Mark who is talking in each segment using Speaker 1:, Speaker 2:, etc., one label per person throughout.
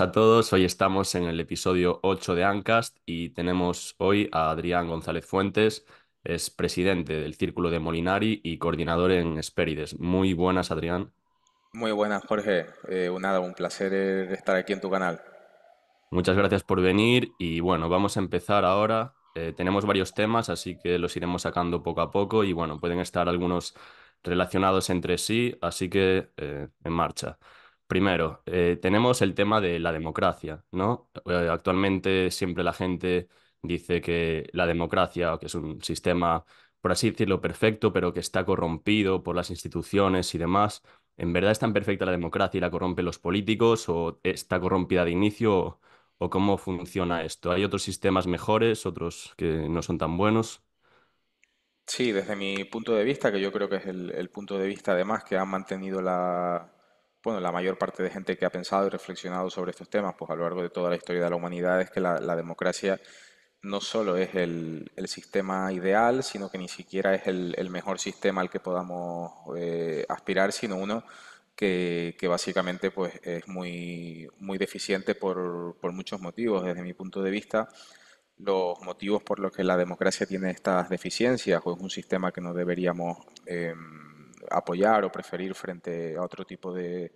Speaker 1: a todos. Hoy estamos en el episodio 8 de Ancast y tenemos hoy a Adrián González Fuentes, es presidente del Círculo de Molinari y coordinador en Esperides. Muy buenas, Adrián.
Speaker 2: Muy buenas, Jorge. Eh, un placer estar aquí en tu canal.
Speaker 1: Muchas gracias por venir y bueno, vamos a empezar ahora. Eh, tenemos varios temas, así que los iremos sacando poco a poco y bueno, pueden estar algunos relacionados entre sí, así que eh, en marcha. Primero, eh, tenemos el tema de la democracia, ¿no? Eh, actualmente siempre la gente dice que la democracia, que es un sistema, por así decirlo, perfecto, pero que está corrompido por las instituciones y demás. ¿En verdad es tan perfecta la democracia y la corrompen los políticos o está corrompida de inicio o, cómo funciona esto? ¿Hay otros sistemas mejores, otros que no son tan buenos?
Speaker 2: Sí, desde mi punto de vista, que yo creo que es el, el punto de vista además que ha mantenido la, bueno, la mayor parte de gente que ha pensado y reflexionado sobre estos temas, pues a lo largo de toda la historia de la humanidad, es que la, democracia no solo es el, sistema ideal, sino que ni siquiera es el, mejor sistema al que podamos eh, aspirar, sino uno que, básicamente pues, es muy, muy deficiente por, por muchos motivos. Desde mi punto de vista, los motivos por los que la democracia tiene estas deficiencias o es un sistema que no deberíamos... Em, apoyar o preferir frente a otro tipo de,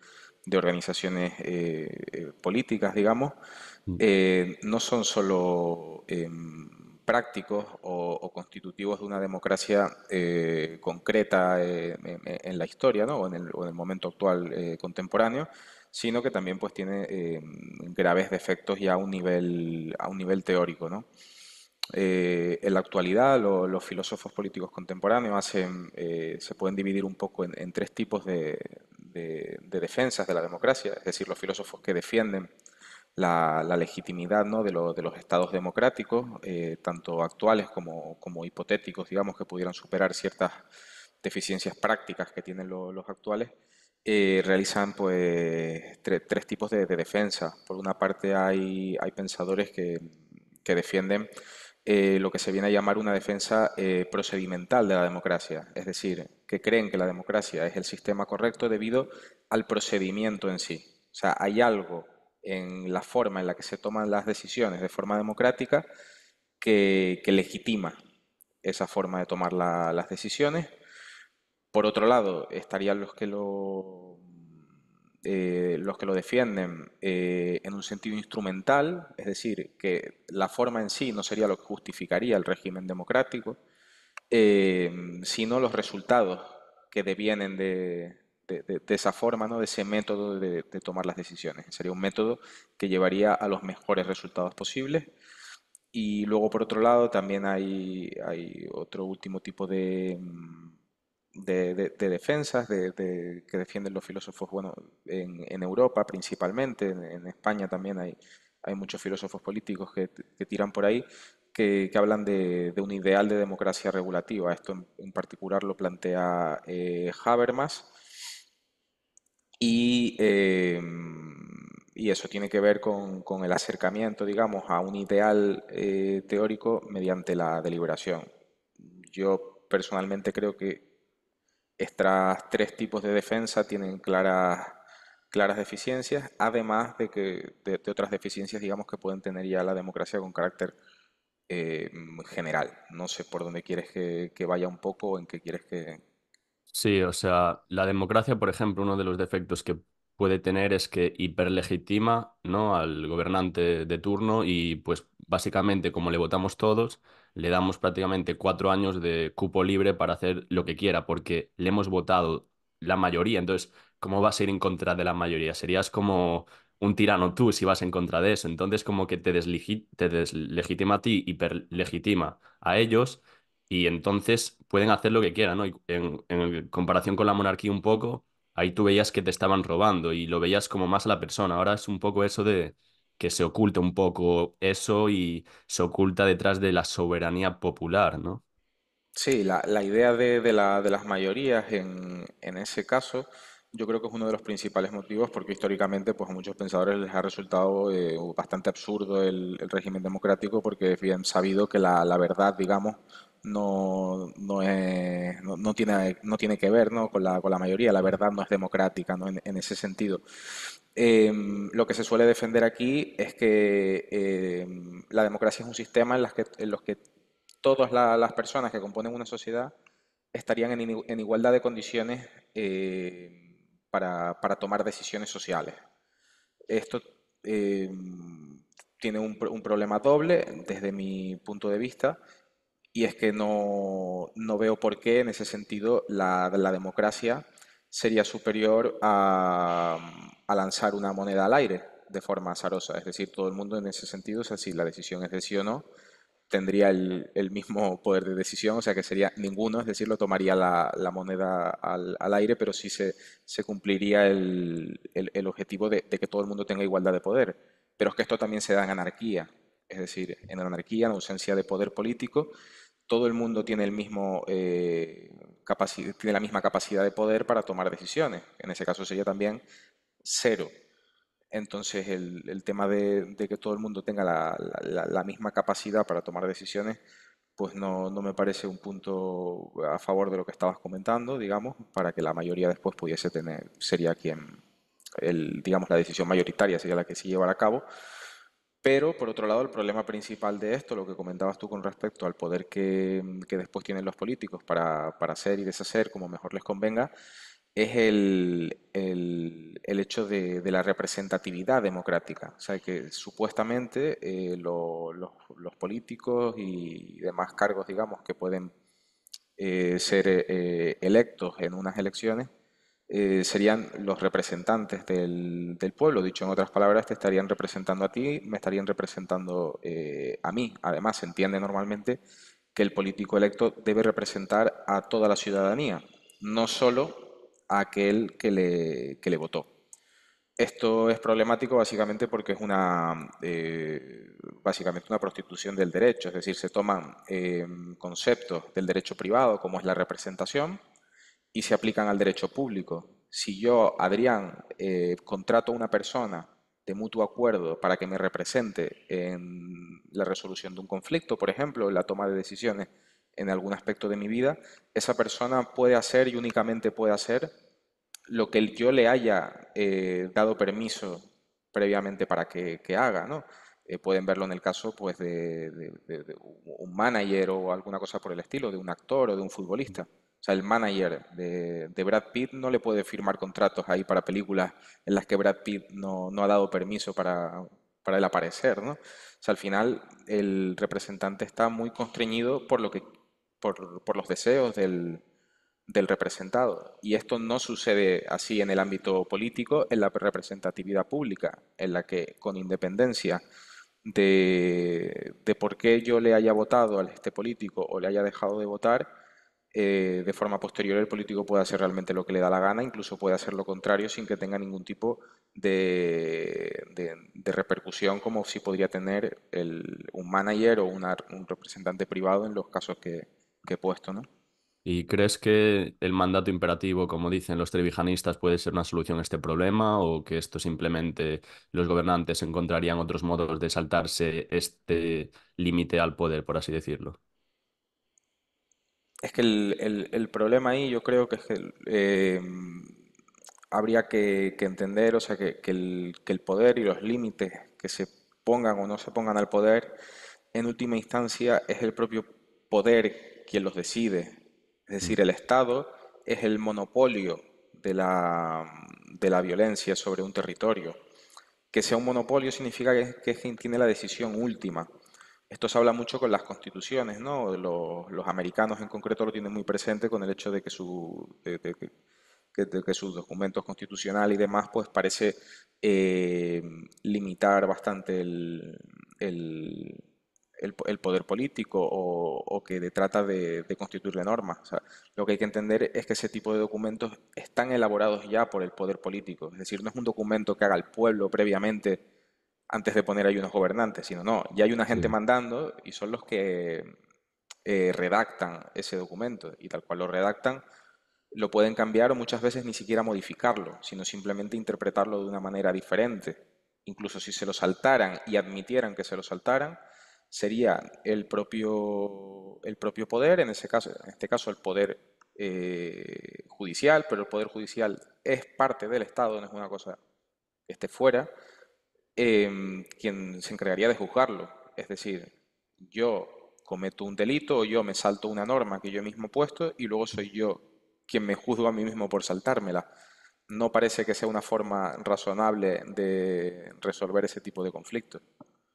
Speaker 2: organizaciones eh, eh, políticas, digamos, mm. eh, no son solo prácticos o, constitutivos de una democracia concreta en, la historia ¿no? o, en el, momento actual contemporáneo, sino que también pues, tiene graves defectos ya a un nivel, a un nivel teórico. ¿no? Eh, en la actualidad los filósofos políticos contemporáneos eh, se pueden dividir un poco en, tres tipos de, defensas de la democracia, es decir, los filósofos que defienden la, legitimidad de, los estados democráticos, eh, tanto actuales como, hipotéticos, digamos, que pudieran superar ciertas deficiencias prácticas que tienen los actuales, realizan pues, tres tipos de, de, defensa. Por una parte hay, pensadores que defienden eh, lo que se viene a llamar una defensa eh, procedimental de la democracia, es decir, que creen que la democracia es el sistema correcto debido al procedimiento en sí. O sea, hay algo en la forma en la que se toman las decisiones de forma democrática que, legitima esa forma de tomar las decisiones. Por otro lado, estarían los que lo eh, los que lo defienden eh, en un sentido instrumental, es decir, que la forma en sí no sería lo que justificaría el régimen democrático, eh, sino los resultados que devienen de, de, esa forma, ¿no? de ese método de, de, tomar las decisiones. Sería un método que llevaría a los mejores resultados posibles. Y luego, por otro lado, también hay, hay otro último tipo de, mm, de, defensas que defienden los filósofos, bueno, en, Europa principalmente, en, España también hay, hay muchos filósofos políticos que, tiran por ahí, que, hablan de, un ideal de democracia regulativa. Esto en, particular lo plantea eh, Habermas. Y, eh, y, eso tiene que ver con, el acercamiento, digamos, a un ideal eh, teórico mediante la deliberación. Yo personalmente creo que estas tres tipos de defensa tienen claras, claras deficiencias, además de, que, de, otras deficiencias digamos, que pueden tener ya la democracia con carácter eh, general. No sé por dónde quieres que, vaya un poco, en qué quieres que...
Speaker 1: Sí, o sea, la democracia, por ejemplo, uno de los defectos que puede tener es que hiperlegitima ¿no? al gobernante de turno y pues básicamente como le votamos todos, le damos prácticamente cuatro años de cupo libre para hacer lo que quiera porque le hemos votado la mayoría. Entonces, ¿cómo vas a ir en contra de la mayoría? Serías como un tirano tú si vas en contra de eso. Entonces, como que te, te deslegitima a ti, hiperlegitima a ellos y entonces pueden hacer lo que quieran, ¿no? en comparación con la monarquía un poco ahí tú veías que te estaban robando y lo veías como más a la persona. Ahora es un poco eso de que se oculta un poco eso y se oculta detrás de la soberanía popular, ¿no?
Speaker 2: Sí, la, idea de, las mayorías en, ese caso yo creo que es uno de los principales motivos porque históricamente pues, a muchos pensadores les ha resultado eh, bastante absurdo el, régimen democrático porque es bien sabido que la, la verdad, digamos, no, no, tiene, que ver Con, la, mayoría, la verdad no es democrática En, ese sentido. Em, lo que se suele defender aquí es que em, la democracia es un sistema en, las que, en los que todas las personas que componen una sociedad estarían en, igualdad de condiciones em, para, tomar decisiones sociales. Esto tiene un problema doble desde mi punto de vista y es que no, veo por qué, en ese sentido, la, democracia sería superior a, lanzar una moneda al aire de forma azarosa. Es decir, todo el mundo en ese sentido, o sea, si la decisión es de sí o no, tendría el, mismo poder de decisión, o sea que sería ninguno, es decir, lo tomaría la, moneda al, aire, pero sí se, se cumpliría el, objetivo de, que todo el mundo tenga igualdad de poder. Pero es que esto también se da en anarquía, es decir, en anarquía, en ausencia de poder político, todo el mundo tiene, el mismo, eh, tiene la misma capacidad de poder para tomar decisiones. En ese caso sería también cero. Entonces, el, tema de, que todo el mundo tenga la, misma capacidad para tomar decisiones, pues no, no me parece un punto a favor de lo que estabas comentando, digamos, para que la mayoría después pudiese tener, sería quien, el, digamos, la decisión mayoritaria sería la que se llevara a cabo, pero, por otro lado, el problema principal de esto, lo que comentabas tú con respecto al poder que, después tienen los políticos para, hacer y deshacer como mejor les convenga, es el, hecho de, la representatividad democrática. O sea, que supuestamente eh, los, políticos y demás cargos, digamos, que pueden eh, ser eh, electos en unas elecciones, eh, serían los representantes del, pueblo. Dicho en otras palabras, te estarían representando a ti, me estarían representando eh, a mí. Además, se entiende normalmente que el político electo debe representar a toda la ciudadanía, no solo a aquel que le, le votó. Esto es problemático básicamente porque es una, eh, básicamente una prostitución del derecho, es decir, se toman conceptos del derecho privado como es la representación, y se aplican al derecho público. Si yo, Adrián, eh, contrato a una persona de mutuo acuerdo para que me represente en la resolución de un conflicto, por ejemplo, en la toma de decisiones en algún aspecto de mi vida, esa persona puede hacer y únicamente puede hacer lo que yo le haya eh, dado permiso previamente para que, haga, eh, pueden verlo en el caso pues, de, un manager o alguna cosa por el estilo, de un actor o de un futbolista. O sea, el manager de, Brad Pitt no le puede firmar contratos ahí para películas en las que Brad Pitt no, no ha dado permiso para, para él aparecer, ¿no? O sea, al final el representante está muy constreñido por, lo que, por, por los deseos del, del representado. Y esto no sucede así en el ámbito político, en la representatividad pública, en la que con independencia de, de por qué yo le haya votado a este político o le haya dejado de votar, eh, de forma posterior el político puede hacer realmente lo que le da la gana, incluso puede hacer lo contrario sin que tenga ningún tipo de, repercusión como si podría tener un manager o un representante privado en los casos que, he puesto, ¿no?
Speaker 1: ¿Y crees que el mandato imperativo, como dicen los trevijanistas, puede ser una solución a este problema o que esto simplemente los gobernantes encontrarían otros modos de saltarse este límite al poder, por así decirlo?
Speaker 2: Es que el, problema ahí yo creo que es que em, habría que, entender, o sea, que, el, poder y los límites que se pongan o no se pongan al poder, en última instancia es el propio poder quien los decide. Es decir, mm. el Estado es el monopolio de la, de la violencia sobre un territorio. Que sea un monopolio significa que es quien tiene la decisión última. Esto se habla mucho con las constituciones, ¿no? Los, americanos en concreto lo tienen muy presente con el hecho de que su, que sus documentos constitucionales y demás, pues parece eh, limitar bastante el, el, poder político o, que trata de, de constituirle normas. lo que hay que entender es que ese tipo de documentos están elaborados ya por el poder político. Es decir, no es un documento que haga el pueblo previamente antes de poner ahí unos gobernantes, sino no, ya hay una gente mandando y son los que eh, redactan ese documento y tal cual lo redactan, lo pueden cambiar o muchas veces ni siquiera modificarlo, sino simplemente interpretarlo de una manera diferente. Incluso si se lo saltaran y admitieran que se lo saltaran, sería el propio, el propio poder, en, ese caso, en este caso el poder eh, judicial, pero el poder judicial es parte del Estado, no es una cosa que esté fuera, Em, quien se encargaría de juzgarlo. Es decir, yo cometo un delito o yo me salto una norma que yo mismo he puesto y luego soy yo quien me juzgo a mí mismo por saltármela. No parece que sea una forma razonable de resolver ese tipo de conflicto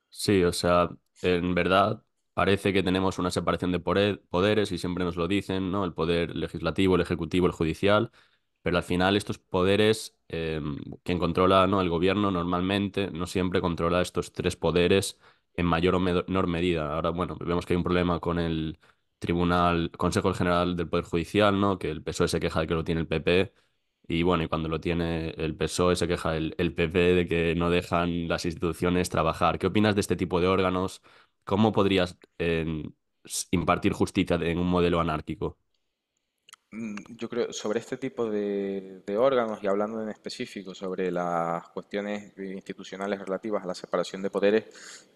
Speaker 1: Sí, o sea, en verdad parece que tenemos una separación de poderes y siempre nos lo dicen, ¿no? El poder legislativo, el ejecutivo, el judicial, pero al final estos poderes, eh, quien controla ¿no? el gobierno normalmente, no siempre controla estos tres poderes en mayor o menor medida. Ahora, bueno, vemos que hay un problema con el Tribunal, Consejo General del Poder Judicial, ¿no? que el PSOE se queja de que lo tiene el PP, y bueno, y cuando lo tiene el PSOE se queja el, PP de que no dejan las instituciones trabajar. ¿Qué opinas de este tipo de órganos? ¿Cómo podrías eh, impartir justicia en un modelo anárquico?
Speaker 2: Mm, yo creo, sobre este tipo de, órganos y hablando en específico sobre las cuestiones institucionales relativas a la separación de poderes,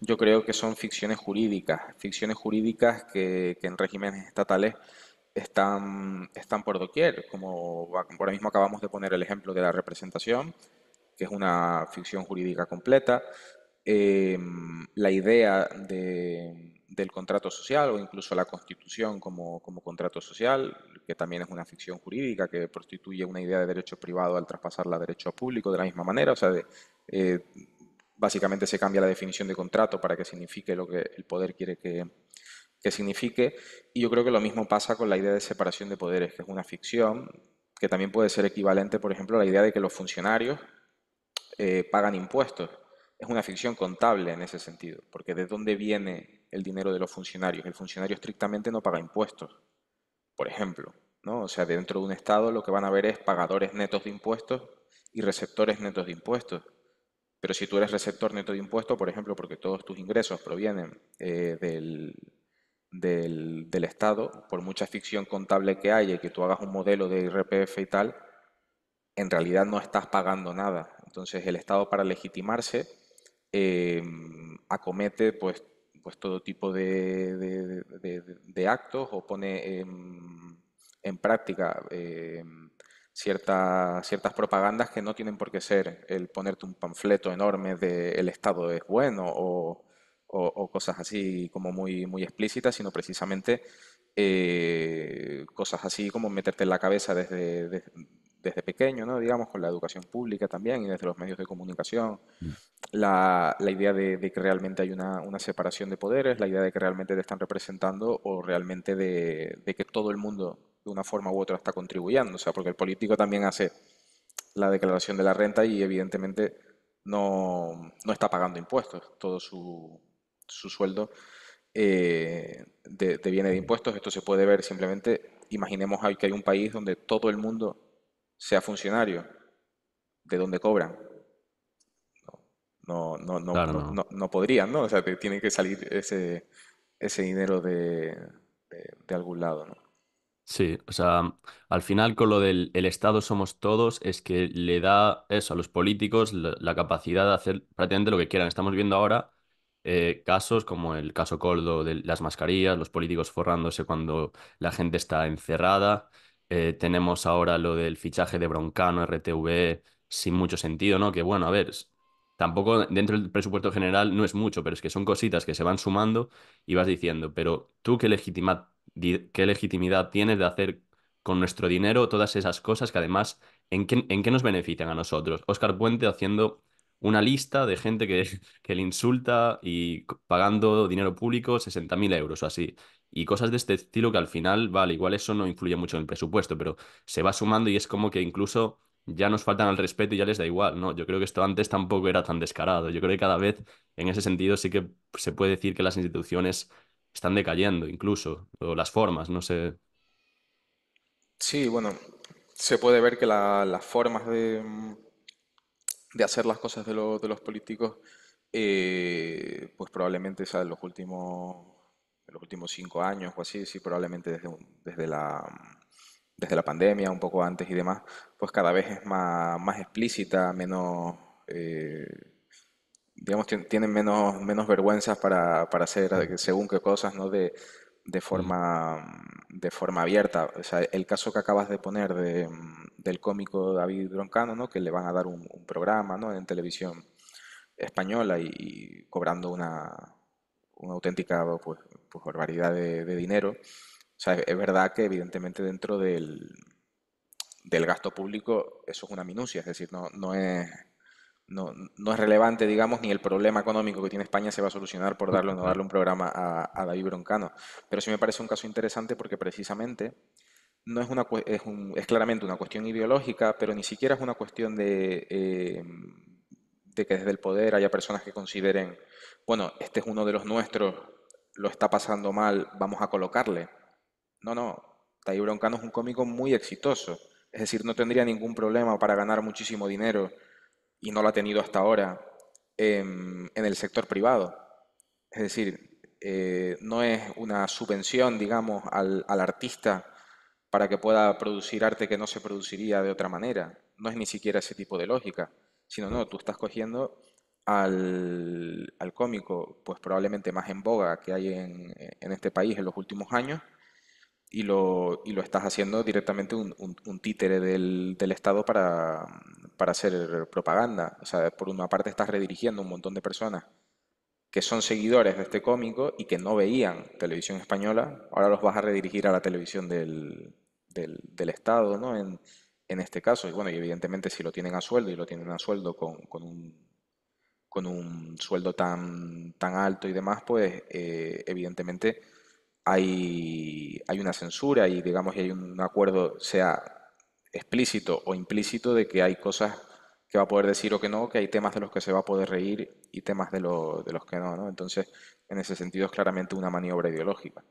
Speaker 2: yo creo que son ficciones jurídicas, ficciones jurídicas que, en regímenes estatales están, están por doquier, como ahora mismo acabamos de poner el ejemplo de la representación, que es una ficción jurídica completa, em, la idea de, del contrato social o incluso la constitución como, como, contrato social, que también es una ficción jurídica que prostituye una idea de derecho privado al traspasarla a derecho público de la misma manera. O sea, eh, básicamente se cambia la definición de contrato para que signifique lo que el poder quiere que, que signifique. Y yo creo que lo mismo pasa con la idea de separación de poderes, que es una ficción que también puede ser equivalente, por ejemplo, a la idea de que los funcionarios eh, pagan impuestos. Es una ficción contable en ese sentido, porque ¿de dónde viene el dinero de los funcionarios. El funcionario estrictamente no paga impuestos, por ejemplo. ¿no? O sea, dentro de un Estado lo que van a ver es pagadores netos de impuestos y receptores netos de impuestos. Pero si tú eres receptor neto de impuestos, por ejemplo, porque todos tus ingresos provienen eh, del, Estado, por mucha ficción contable que haya y que tú hagas un modelo de IRPF y tal, en realidad no estás pagando nada. Entonces el Estado para legitimarse eh, acomete pues pues, todo tipo de, actos o pone en, práctica eh, ciertas propagandas que no tienen por qué ser el ponerte un panfleto enorme de el Estado es bueno o, cosas así como muy, muy explícitas, sino precisamente eh, cosas así como meterte en la cabeza desde, desde, desde pequeño, ¿no? digamos, con la educación pública también y desde los medios de comunicación, mm la, la idea de, que realmente hay una, una, separación de poderes, la idea de que realmente te están representando o realmente de, que todo el mundo de una forma u otra está contribuyendo. O sea, porque el político también hace la declaración de la renta y evidentemente no, está pagando impuestos. Todo su, su sueldo eh, de, viene de impuestos. Esto se puede ver simplemente, imaginemos que hay un país donde todo el mundo sea funcionario, de donde cobran no, no, no, no. no, podrían, ¿no? O sea, tiene que salir ese,
Speaker 1: ese dinero de, de, algún lado, ¿no? Sí, o sea, al final con lo del Estado somos todos, es que le da eso a los políticos la, capacidad de hacer prácticamente lo que quieran. Estamos viendo ahora eh, casos como el caso Coldo de las mascarillas, los políticos forrándose cuando la gente está encerrada. Eh, tenemos ahora lo del fichaje de Broncano, RTV, sin mucho sentido, ¿no? Que bueno, a ver, tampoco dentro del presupuesto general no es mucho, pero es que son cositas que se van sumando y vas diciendo, pero tú qué, qué legitimidad tienes de hacer con nuestro dinero todas esas cosas que además, ¿en qué, en qué nos benefician a nosotros? Oscar Puente haciendo una lista de gente que, que le insulta y pagando dinero público 60.000 euros o así. Y cosas de este estilo que al final, vale, igual eso no influye mucho en el presupuesto, pero se va sumando y es como que incluso ya nos faltan al respeto y ya les da igual. No, yo creo que esto antes tampoco era tan descarado. Yo creo que cada vez en ese sentido sí que se puede decir que las instituciones están decayendo incluso, o las formas, no sé.
Speaker 2: Sí, bueno, se puede ver que las formas de, hacer las cosas de, los políticos, eh, pues probablemente sea en los últimos, los últimos cinco años o así, sí, probablemente desde, desde la desde la pandemia, un poco antes y demás, pues cada vez es más, explícita, menos, eh, digamos, tienen menos, menos vergüenzas para, para hacer según qué cosas, ¿no? De, de forma, de forma abierta. O sea, el caso que acabas de poner de, del cómico David Broncano, ¿no? que le van a dar un, programa ¿no? en televisión española y, cobrando una, una auténtica pues, pues barbaridad de, dinero, o sea, es verdad que evidentemente dentro del, gasto público eso es una minucia, es decir, no, no es... No, es relevante, digamos, ni el problema económico que tiene España se va a solucionar por darle o no darle un programa a, David Broncano. Pero sí me parece un caso interesante porque precisamente no es, una, es, un, es claramente una cuestión ideológica, pero ni siquiera es una cuestión de, eh, de que desde el poder haya personas que consideren, bueno, este es uno de los nuestros, lo está pasando mal, vamos a colocarle. No, no, Tai Broncano es un cómico muy exitoso. Es decir, no tendría ningún problema para ganar muchísimo dinero y no lo ha tenido hasta ahora em, en, el sector privado. Es decir, eh, no es una subvención, digamos, al, artista para que pueda producir arte que no se produciría de otra manera. No es ni siquiera ese tipo de lógica, sino no, tú estás cogiendo al, al cómico, pues probablemente más en boga que hay en, en este país en los últimos años, y lo, y lo estás haciendo directamente un, títere del, Estado para, para, hacer propaganda. O sea, por una parte estás redirigiendo un montón de personas que son seguidores de este cómico y que no veían televisión española, ahora los vas a redirigir a la televisión del, del, del Estado, ¿no? En, en, este caso, y bueno, y evidentemente si lo tienen a sueldo y lo tienen a sueldo con, con un con un sueldo tan, tan alto y demás, pues eh, evidentemente hay, hay una censura y digamos hay un acuerdo, sea explícito o implícito, de que hay cosas que va a poder decir o que no, que hay temas de los que se va a poder reír y temas de, lo, de los que no, ¿no? Entonces, en ese sentido es claramente una maniobra ideológica.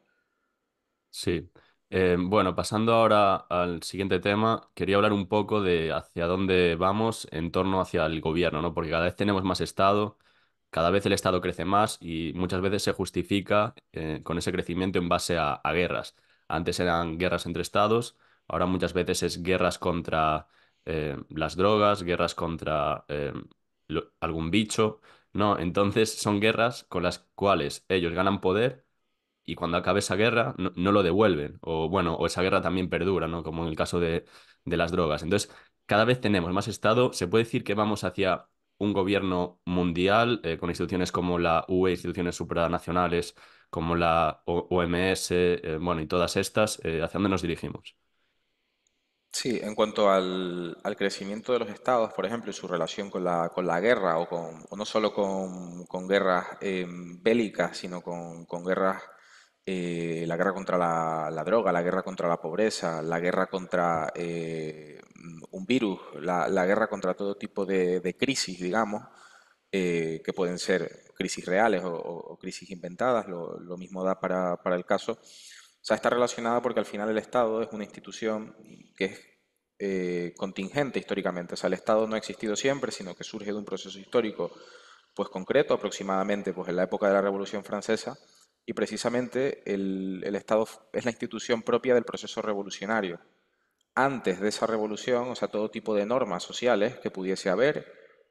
Speaker 1: Sí. Eh, bueno, pasando ahora al siguiente tema, quería hablar un poco de hacia dónde vamos en torno hacia el gobierno, ¿no? Porque cada vez tenemos más Estado, cada vez el Estado crece más y muchas veces se justifica eh, con ese crecimiento en base a, guerras. Antes eran guerras entre Estados, ahora muchas veces es guerras contra eh, las drogas, guerras contra eh, algún bicho. No, entonces son guerras con las cuales ellos ganan poder y cuando acabe esa guerra no, lo devuelven. O bueno, o esa guerra también perdura, ¿no? Como en el caso de, de las drogas. Entonces, cada vez tenemos más Estado. Se puede decir que vamos hacia un gobierno mundial eh, con instituciones como la UE, instituciones supranacionales como la OMS, eh, bueno, y todas estas, eh, ¿hacia dónde nos dirigimos?
Speaker 2: Sí, en cuanto al, crecimiento de los estados, por ejemplo, y su relación con la, con la guerra, o, con, no solo con, guerras em, bélicas, sino con, guerras la guerra contra la, droga, la guerra contra la pobreza, la guerra contra un virus, la, guerra contra todo tipo de, crisis, digamos, eh, que pueden ser crisis reales o, crisis inventadas, lo, mismo da para, el caso. O está relacionada porque al final el Estado es una institución que es eh, contingente históricamente. O sea, el Estado no ha existido siempre, sino que surge de un proceso histórico pues, concreto, aproximadamente pues, en la época de la Revolución Francesa, y precisamente el Estado es la institución propia del proceso revolucionario antes de esa revolución, o sea, todo tipo de normas sociales que pudiese haber,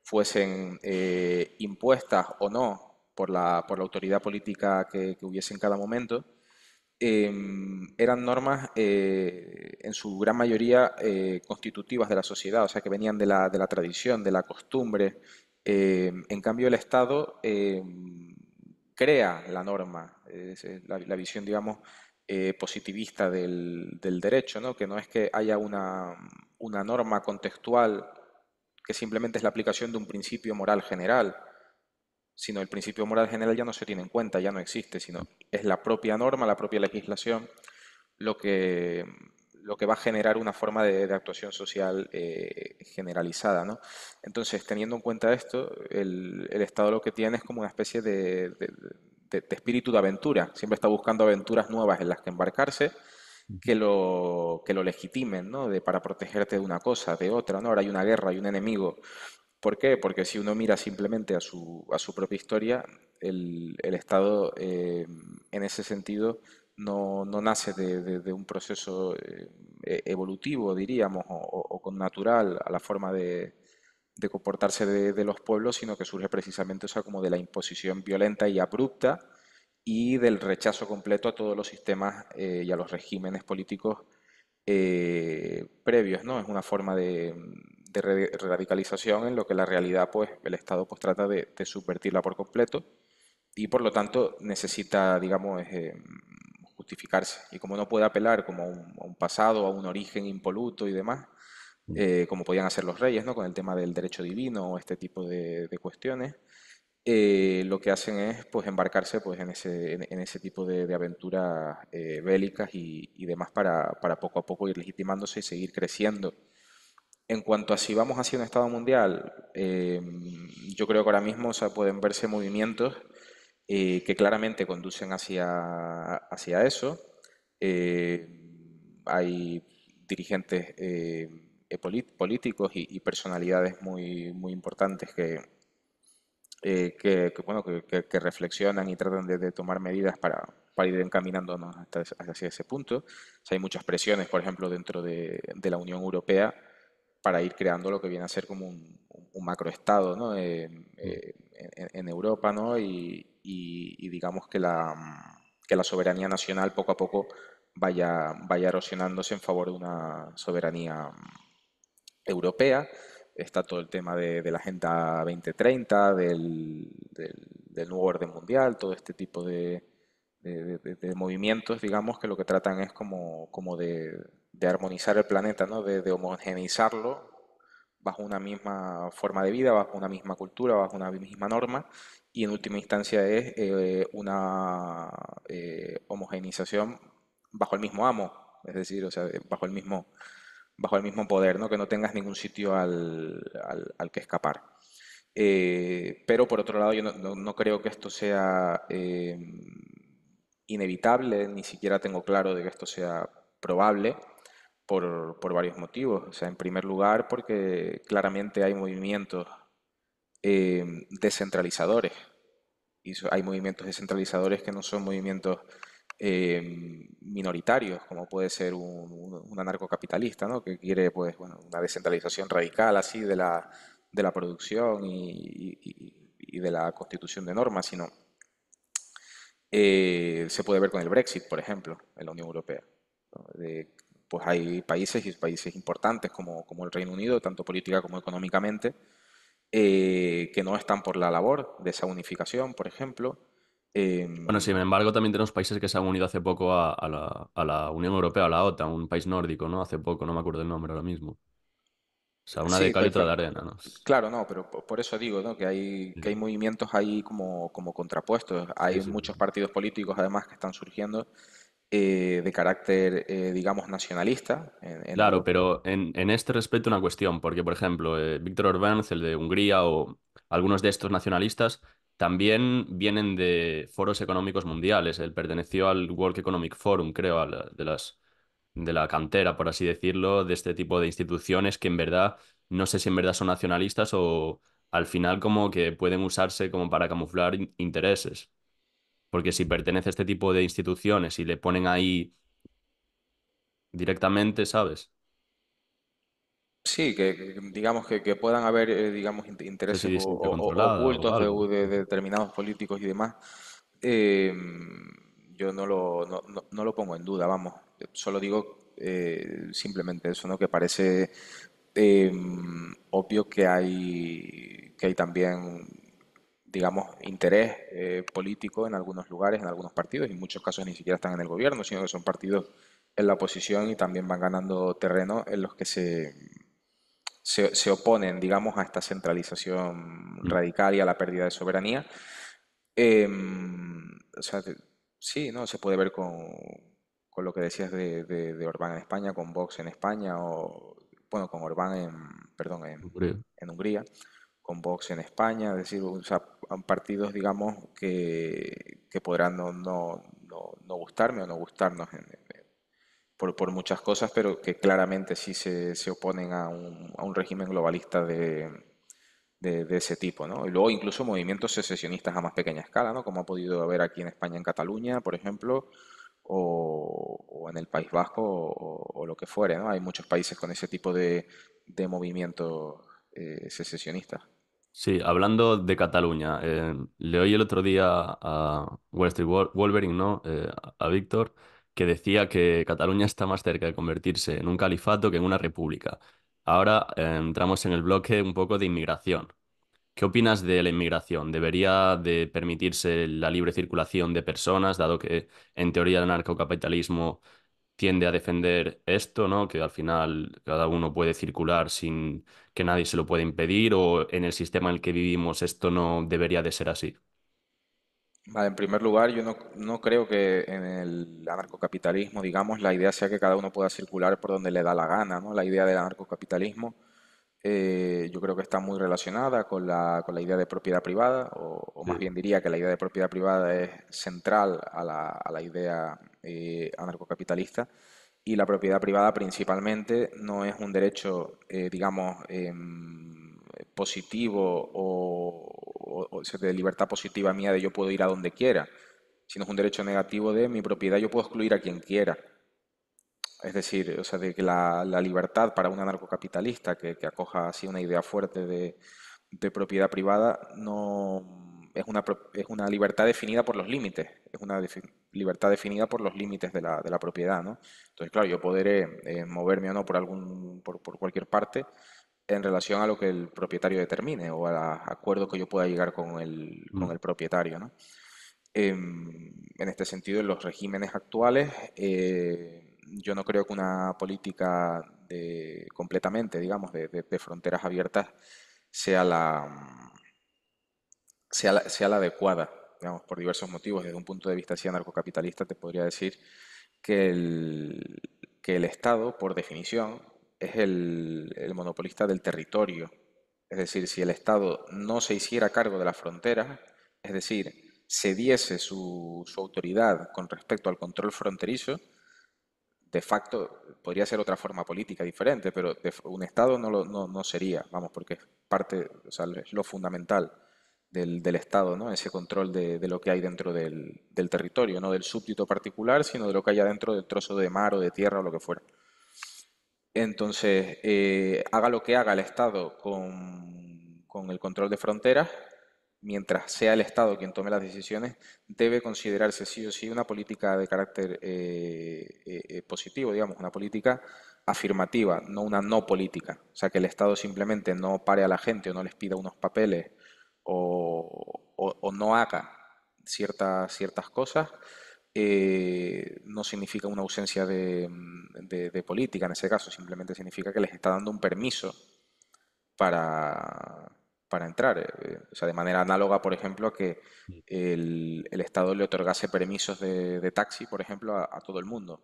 Speaker 2: fuesen eh, impuestas o no por la, por la autoridad política que, hubiese en cada momento, em, eran normas eh, en su gran mayoría eh, constitutivas de la sociedad, o sea, que venían de la, de la tradición, de la costumbre. Em, en cambio, el Estado em, crea la norma, la visión, digamos, eh, positivista del, derecho, que no es que haya una, norma contextual que simplemente es la aplicación de un principio moral general, sino el principio moral general ya no se tiene en cuenta, ya no existe, sino es la propia norma, la propia legislación, lo que, lo que va a generar una forma de, actuación social eh, generalizada. Entonces, teniendo en cuenta esto, el, Estado lo que tiene es como una especie de de, espíritu de aventura, siempre está buscando aventuras nuevas en las que embarcarse, que lo, que lo legitimen, ¿no? De, para protegerte de una cosa, de otra, ¿no? Ahora hay una guerra, hay un enemigo. ¿Por qué? Porque si uno mira simplemente a su, a su propia historia, el, el Estado eh, en ese sentido no, no nace de, de, un proceso eh, e-, evolutivo, diríamos, o, con natural a la forma de, de comportarse de, los pueblos, sino que surge precisamente esa como de la imposición violenta y abrupta y del rechazo completo a todos los sistemas eh, y a los regímenes políticos eh, previos. ¿no? Es una forma de, radicalización en lo que la realidad, pues, el Estado pues, trata de, de subvertirla por completo y por lo tanto necesita, digamos, eh, justificarse. Y como no puede apelar como a un pasado, a un origen impoluto y demás, Mm. Eh, como podían hacer los reyes, ¿no? Con el tema del derecho divino o este tipo de, cuestiones. Eh, lo que hacen es pues, embarcarse pues, en, ese, en, ese tipo de, aventuras eh, bélicas y, y demás para, para, poco a poco ir legitimándose y seguir creciendo. En cuanto a si vamos hacia un Estado mundial, yo creo que ahora mismo se pueden verse movimientos que claramente conducen hacia, hacia eso. hay dirigentes eh, políticos y, personalidades muy, muy importantes eh, que, que, que, reflexionan y tratan de, tomar medidas para, para, ir encaminándonos hacia ese punto. hay muchas presiones, por ejemplo, dentro de, la Unión Europea para ir creando lo que viene a ser como un, macroestado eh, en, Europa ¿no? y, y, digamos que la, que la soberanía nacional poco a poco vaya, vaya erosionándose en favor de una soberanía europea. Está todo el tema de, la Agenda 2030, del, nuevo orden mundial, todo este tipo de, movimientos, digamos, que lo que tratan es como, como de, armonizar el planeta, ¿no? de, homogeneizarlo bajo una misma forma de vida, bajo una misma cultura, bajo una misma norma, y en última instancia es eh, una eh, homogeneización bajo el mismo amo, es decir, o sea, bajo el mismo bajo el mismo poder, ¿no? que no tengas ningún sitio al, que escapar. Eh, pero por otro lado, yo no, creo que esto sea eh, inevitable, ni siquiera tengo claro de que esto sea probable por, varios motivos. sea, en primer lugar, porque claramente hay movimientos eh, descentralizadores. Y hay movimientos descentralizadores que no son movimientos Em, minoritarios, como puede ser un, un, anarcocapitalista, ¿no? que quiere pues, una descentralización radical así de la, de la producción y, de la constitución de normas, sino eh, se puede ver con el Brexit, por ejemplo, en la Unión Europea. pues hay países y países importantes como, el Reino Unido, tanto política como económicamente, eh, que no están por la labor de esa unificación, por ejemplo,
Speaker 1: Em, bueno, sin embargo, también tenemos países que se han unido hace poco a, la, Unión Europea, a la OTAN, un país nórdico, ¿no? Hace poco, no me acuerdo el nombre ahora mismo. O sea, una de cal y pues otra de arena, ¿no? Pues
Speaker 2: claro, no, pero por eso digo, ¿no? Que hay, que hay movimientos ahí como, contrapuestos. Hay muchos partidos políticos, además, que están surgiendo eh, de carácter, eh, digamos, nacionalista. Claro,
Speaker 1: pero en, este respecto una cuestión, porque, por ejemplo, eh, Víctor Orbán, el de Hungría o algunos de estos nacionalistas también vienen de foros económicos mundiales. Él perteneció al World Economic Forum, creo, de, las, de la cantera, por así decirlo, de este tipo de instituciones que en verdad, no sé si en verdad son nacionalistas o al final como que pueden usarse como para camuflar intereses. Porque si pertenece a este tipo de instituciones y le ponen ahí directamente, ¿sabes? Sí, que, digamos que, que, puedan haber eh, digamos intereses ocultos
Speaker 2: de, determinados políticos y demás, eh, yo no lo, no, lo, pongo en duda, vamos. Solo digo eh, simplemente eso, ¿no? Que parece obvio que hay, que hay también, digamos, interés político en algunos lugares, en algunos partidos, y en muchos casos ni siquiera están en el gobierno, sino que son partidos en la oposición y también van ganando terreno en los que se se, se oponen, digamos, a esta centralización mm. radical y a la pérdida de soberanía. Em, sí, ¿no? Se puede ver con, lo que decías de, de, Orbán en España, con Vox en España, o bueno, con Orbán en, perdón, en Hungría, con Vox en España, es decir, partidos, digamos, que, que podrán no, no, no, no, gustarme o no gustarnos en, por, muchas cosas, pero que claramente sí se, oponen a un, a un, régimen globalista de, de, ese tipo. ¿no? Y luego incluso movimientos secesionistas a más pequeña escala, ¿no? como ha podido haber aquí en España, en Cataluña, por ejemplo, o, en el País Vasco, o, lo que fuere. ¿no? Hay muchos países con ese tipo de, de movimientos eh, secesionistas.
Speaker 1: Sí, hablando de Cataluña, eh, le oí el otro día a Wall Street Wolverine, ¿no? Eh, a Víctor, que decía que Cataluña está más cerca de convertirse en un califato que en una república. Ahora eh, entramos en el bloque un poco de inmigración. ¿Qué opinas de la inmigración? ¿Debería de permitirse la libre circulación de personas, dado que en teoría el anarcocapitalismo tiende a defender esto, ¿no? Que al final cada uno puede circular sin que nadie se lo pueda impedir, o en el sistema en el que vivimos esto no debería de ser así
Speaker 2: en primer lugar, yo no, creo que en el anarcocapitalismo, digamos, la idea sea que cada uno pueda circular por donde le da la gana, ¿no? La idea del anarcocapitalismo eh, yo creo que está muy relacionada con la, idea de propiedad privada, o, más bien diría que la idea de propiedad privada es central a la, idea eh, anarcocapitalista, y la propiedad privada principalmente no es un derecho, eh, digamos, em, positivo o, de libertad positiva mía de yo puedo ir a donde quiera, sino es un derecho negativo de mi propiedad, yo puedo excluir a quien quiera. Es decir, o sea, de que la, libertad para un anarcocapitalista que, que acoja así una idea fuerte de, propiedad privada no es una, es una libertad definida por los límites, es una libertad definida por los límites de la, propiedad. ¿no? Entonces, claro, yo podré eh, moverme o no por, algún, por cualquier parte, en relación a lo que el propietario determine o al acuerdo que yo pueda llegar con el, mm. con el propietario. Em, en este sentido, en los regímenes actuales, eh, yo no creo que una política completamente, digamos, de, fronteras abiertas sea la, sea adecuada, digamos, por diversos motivos. Desde un punto de vista así anarcocapitalista, te podría decir que que el Estado, por definición, es el, monopolista del territorio. Es decir, si el Estado no se hiciera cargo de las fronteras, es decir, cediese su, su autoridad con respecto al control fronterizo, de facto podría ser otra forma política diferente, pero un Estado no, lo, no, sería, vamos, porque es parte, es lo fundamental del, Estado, ¿no? Ese control de, lo que hay dentro del, del territorio, no del súbdito particular, sino de lo que haya dentro del trozo de mar o de tierra o lo que fuera. Entonces, eh, haga lo que haga el Estado con, el control de fronteras, mientras sea el Estado quien tome las decisiones, debe considerarse sí o sí una política de carácter eh, eh, positivo, digamos, una política afirmativa, no una no política. O sea, que el Estado simplemente no pare a la gente o no les pida unos papeles o, o no haga ciertas, ciertas cosas, eh, no significa una ausencia mm, de, política en ese caso, simplemente significa que les está dando un permiso para, entrar. Eh, o sea, de manera análoga, por ejemplo, a que el, Estado le otorgase permisos de, taxi, por ejemplo, a, todo el mundo.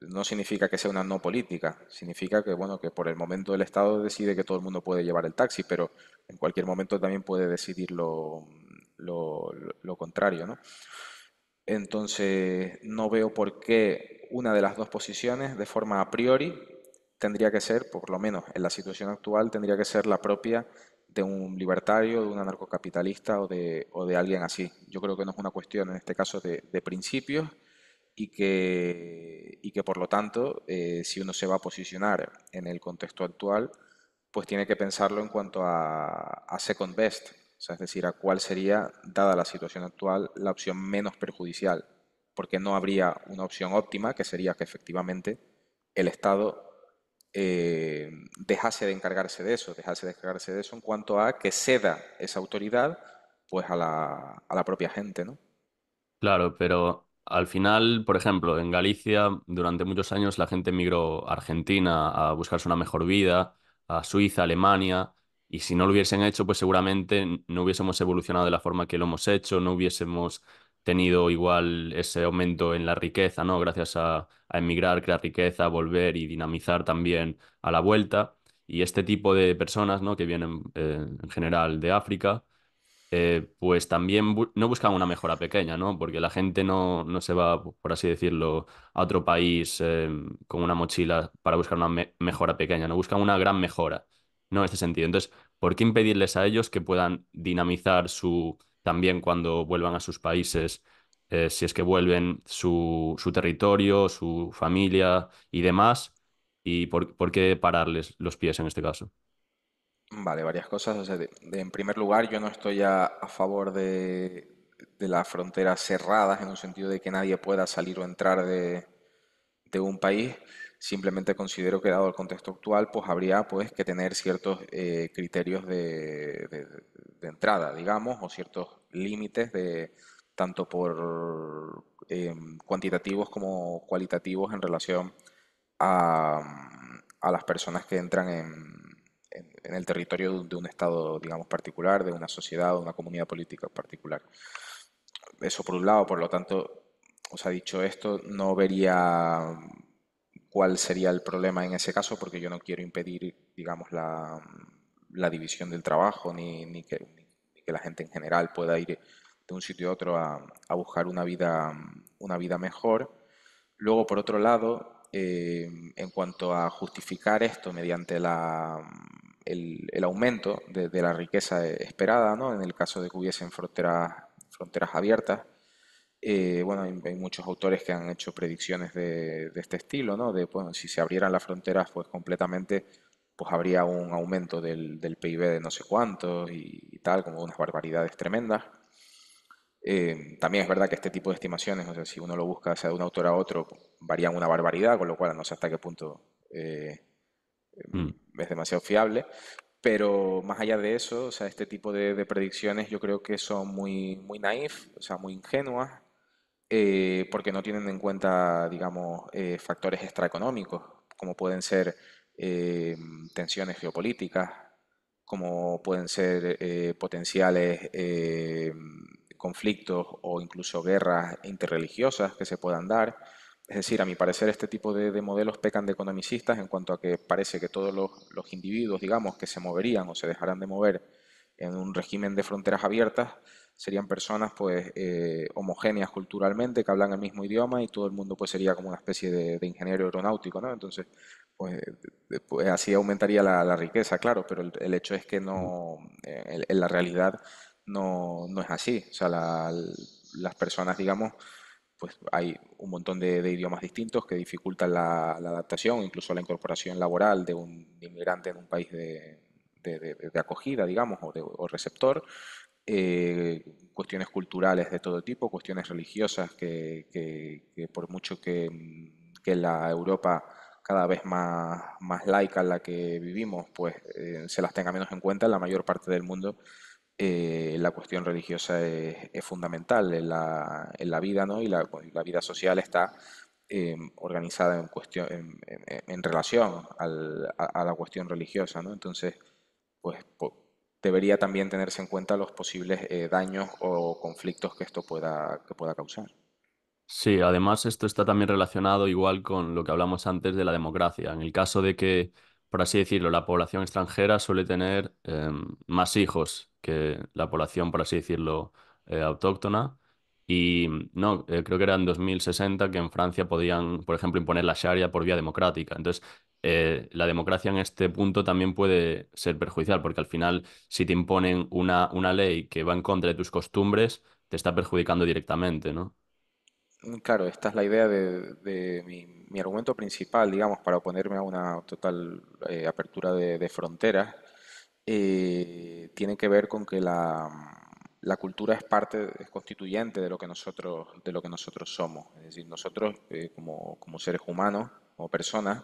Speaker 2: No significa que sea una no política, significa que, bueno, que por el momento el Estado decide que todo el mundo puede llevar el taxi, pero en cualquier momento también puede decidir lo, lo contrario, ¿no? Entonces, no veo por qué una de las dos posiciones, de forma a priori, tendría que ser, por lo menos en la situación actual, tendría que ser la propia de un libertario, de un anarcocapitalista o de, alguien así. Yo creo que no es una cuestión, en este caso, de, principios y que, por lo tanto, eh, si uno se va a posicionar en el contexto actual, pues tiene que pensarlo en cuanto a, a second best, o es decir, a cuál sería, dada la situación actual, la opción menos perjudicial. Porque no habría una opción óptima, que sería que efectivamente el Estado eh, dejase de encargarse de eso, dejase de encargarse de eso en cuanto a que ceda esa autoridad pues a la, propia gente, ¿no?
Speaker 1: Claro, pero al final, por ejemplo, en Galicia durante muchos años la gente emigró a Argentina a buscarse una mejor vida, a Suiza, Alemania, y si no lo hubiesen hecho, pues seguramente no hubiésemos evolucionado de la forma que lo hemos hecho, no hubiésemos tenido igual ese aumento en la riqueza, ¿no? Gracias a, a emigrar, crear riqueza, volver y dinamizar también a la vuelta. Y este tipo de personas, ¿no? Que vienen eh, en general de África, eh, pues también no buscan una mejora pequeña, ¿no? Porque la gente no, se va, por así decirlo, a otro país eh, con una mochila para buscar una mejora pequeña, no buscan una gran mejora. ¿no? En este sentido. Entonces, ¿por qué impedirles a ellos que puedan dinamizar su, también cuando vuelvan a sus países, eh, si es que vuelven su, su, territorio, su familia y demás? ¿Y por, qué pararles los pies en este caso?
Speaker 2: Vale, varias cosas. en primer lugar, yo no estoy a, favor de, de las fronteras cerradas en un sentido de que nadie pueda salir o entrar de, de un país. Simplemente considero que dado el contexto actual, pues habría pues, que tener ciertos eh, criterios de, entrada, digamos, o ciertos límites de tanto por em, cuantitativos como cualitativos en relación a, a las personas que entran en, en, el territorio de un estado, digamos, particular, de una sociedad, de una comunidad política particular. Eso por un lado, por lo tanto, os ha dicho esto, no vería cuál sería el problema en ese caso, porque yo no quiero impedir, digamos, la, mm, división del trabajo ni, que, la gente en general pueda ir de un sitio a otro a, buscar mm, una vida, mejor. Luego, por otro lado, eh, en cuanto a justificar esto mediante mm, el, aumento de, la riqueza esperada, en el caso de que hubiesen fronteras abiertas, eh, bueno, hay, muchos autores que han hecho predicciones de, este estilo, ¿no? De, si se abrieran las fronteras pues completamente, pues habría un aumento del, PIB de no sé cuánto y, tal, como unas barbaridades tremendas. Eh, también es verdad que este tipo de estimaciones, o sea, si uno lo busca de un autor a otro, varían una barbaridad, con lo cual no sé hasta qué punto eh, mm. es demasiado fiable. Pero más allá de eso, o sea, este tipo de, predicciones yo creo que son muy, muy naif, o sea, muy ingenuas eh, porque no tienen en cuenta, digamos, eh, factores extraeconómicos, como pueden ser eh, tensiones geopolíticas, como pueden ser potenciales conflictos o incluso guerras interreligiosas que se puedan dar. Es decir, a mi parecer este tipo de, modelos pecan de economicistas en cuanto a que parece que todos los, los individuos, digamos, que se moverían o se dejarán de mover en un régimen de fronteras abiertas, serían personas pues eh, homogéneas culturalmente, que hablan el mismo idioma y todo el mundo pues sería como una especie de, ingeniero aeronáutico, ¿no? Entonces, pues, eh, pues así aumentaría la, riqueza, claro, pero el, hecho es que no, eh, en, la realidad no, es así. O sea, las personas, digamos, pues hay un montón de, idiomas distintos que dificultan la, adaptación, incluso la incorporación laboral de un inmigrante en un país de, de, acogida, digamos, o, o receptor. Eh, cuestiones culturales de todo tipo, cuestiones religiosas que, por mucho mm, que, la Europa cada vez más, más laica en la que vivimos, pues eh, se las tenga menos en cuenta, en la mayor parte del mundo eh, la cuestión religiosa es, fundamental en la, vida, ¿no? Y la, pues, vida social está organizada en, relación a, la cuestión religiosa, ¿no? Entonces, pues debería también tenerse en cuenta los posibles eh, daños o conflictos que esto pueda, causar.
Speaker 1: Sí, además esto está también relacionado igual con lo que hablamos antes de la democracia. En el caso de que, por así decirlo, la población extranjera suele tener em, más hijos que la población, por así decirlo, eh, autóctona, y mm, no, eh, creo que era en 2060 que en Francia podían, por ejemplo, imponer la Sharia por vía democrática. Entonces, eh, la democracia en este punto también puede ser perjudicial, porque al final, si te imponen una, una ley que va en contra de tus costumbres, te está perjudicando directamente, ¿no?
Speaker 2: Mm, claro, esta es la idea de, mi, argumento principal, digamos, para oponerme a una total eh, apertura de fronteras. tiene que ver con que la la cultura es parte, es constituyente de lo que nosotros, de lo que nosotros somos. Es decir, nosotros eh, como, seres humanos, o personas,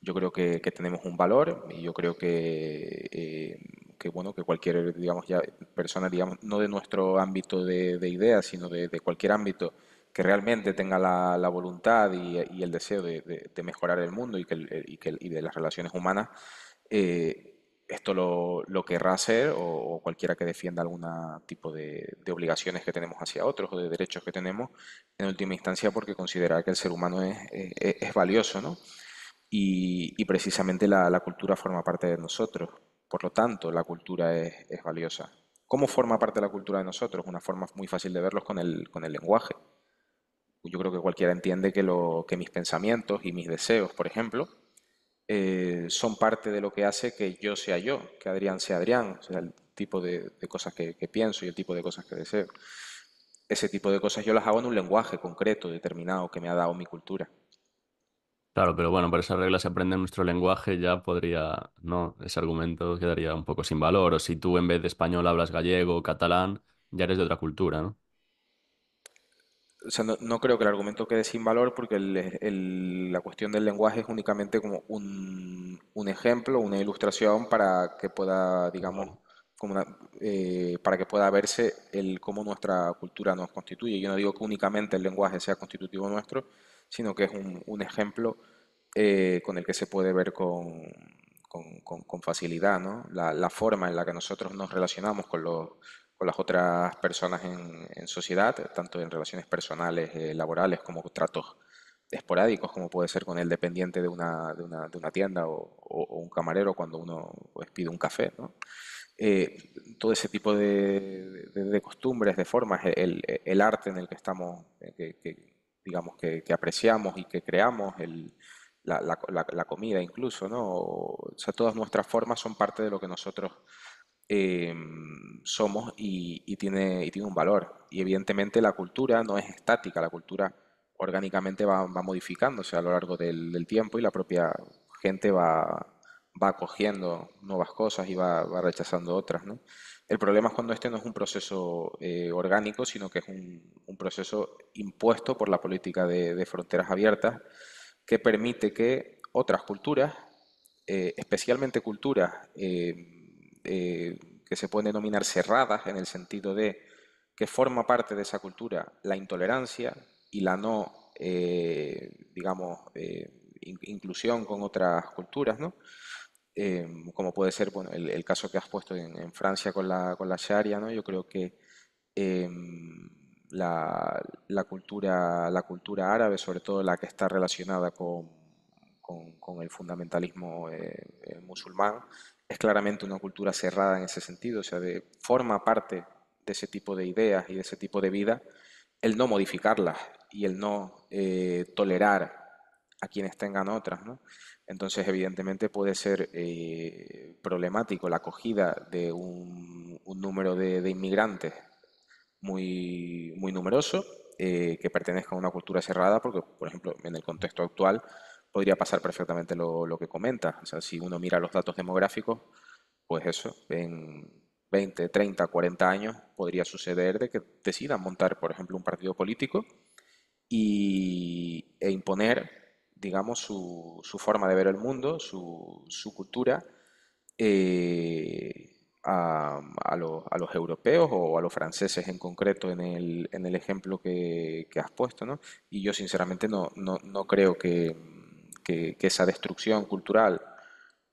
Speaker 2: yo creo que, tenemos un valor y yo creo eh, que, bueno, que cualquier digamos, ya, persona, digamos, no de nuestro ámbito de, ideas, sino de, cualquier ámbito que realmente tenga la, voluntad y, el deseo de, mejorar el mundo y, que, y, que, y de las relaciones humanas, eh, esto lo, querrá hacer o, cualquiera que defienda algún tipo de, obligaciones que tenemos hacia otros o de derechos que tenemos, en última instancia porque considera que el ser humano es, valioso, ¿no? Y, precisamente la, cultura forma parte de nosotros. Por lo tanto, la cultura es, valiosa. ¿Cómo forma parte de la cultura de nosotros? Una forma muy fácil de verlo con el, con el lenguaje. Yo creo que cualquiera entiende que, lo, que mis pensamientos y mis deseos, por ejemplo, eh, son parte de lo que hace que yo sea yo, que Adrián sea Adrián, o sea, el tipo de, cosas que, pienso y el tipo de cosas que deseo. Ese tipo de cosas yo las hago en un lenguaje concreto, determinado, que me ha dado mi cultura.
Speaker 1: Claro, pero bueno, por esas regla se aprende nuestro lenguaje, ya podría, no, ese argumento quedaría un poco sin valor. O si tú en vez de español hablas gallego o catalán, ya eres de otra cultura, ¿no?
Speaker 2: no, creo que el argumento quede sin valor porque la cuestión del lenguaje es únicamente como un, ejemplo, una ilustración para que pueda, digamos, como eh, para que pueda verse el cómo nuestra cultura nos constituye. Yo no digo que únicamente el lenguaje sea constitutivo nuestro, sino que es un, ejemplo eh, con el que se puede ver con, facilidad la, la, forma en la que nosotros nos relacionamos con los, con las otras personas en, sociedad, tanto en relaciones personales, eh, laborales, como tratos esporádicos, como puede ser con el dependiente de una, de una, de una tienda o, un camarero cuando uno pues, pide un café. Eh, todo ese tipo de, de, costumbres, de formas, el, arte en el que estamos, eh, digamos, que, que, apreciamos y que creamos, la, la, la, comida incluso, ¿no? o sea, todas nuestras formas son parte de lo que nosotros Em, somos y, tiene, y tiene un valor. Y evidentemente la cultura no es estática, la cultura orgánicamente va, modificándose a lo largo del, tiempo y la propia gente va, va cogiendo nuevas cosas y va, rechazando otras. El problema es cuando este no es un proceso eh, orgánico, sino que es un, proceso impuesto por la política de, fronteras abiertas que permite que otras culturas, eh, especialmente culturas em, eh, que se pueden denominar cerradas en el sentido de que forma parte de esa cultura la intolerancia y la no, eh, digamos, eh, inclusión con otras culturas, como puede ser el, caso que has puesto en, Francia con la, con Sharia, ¿no? yo creo que la, cultura, la cultura árabe, sobre todo la que está relacionada con, el fundamentalismo musulmán, es claramente una cultura cerrada en ese sentido, o sea, de, forma parte de ese tipo de ideas y de ese tipo de vida el no modificarlas y el no eh, tolerar a quienes tengan otras. Entonces, evidentemente puede ser eh, problemático la acogida de un, número de, inmigrantes muy, muy numeroso eh, que pertenezcan a una cultura cerrada, porque, por ejemplo, en el contexto actual, podría pasar perfectamente lo, que comenta. O sea, si uno mira los datos demográficos, pues eso, en 20, 30, 40 años podría suceder de que decidan montar, por ejemplo, un partido político y, e imponer, digamos, su, forma de ver el mundo, su, cultura eh, a, los europeos o a los franceses en concreto en el, ejemplo que, has puesto. ¿no? Y yo sinceramente no creo que que, esa destrucción cultural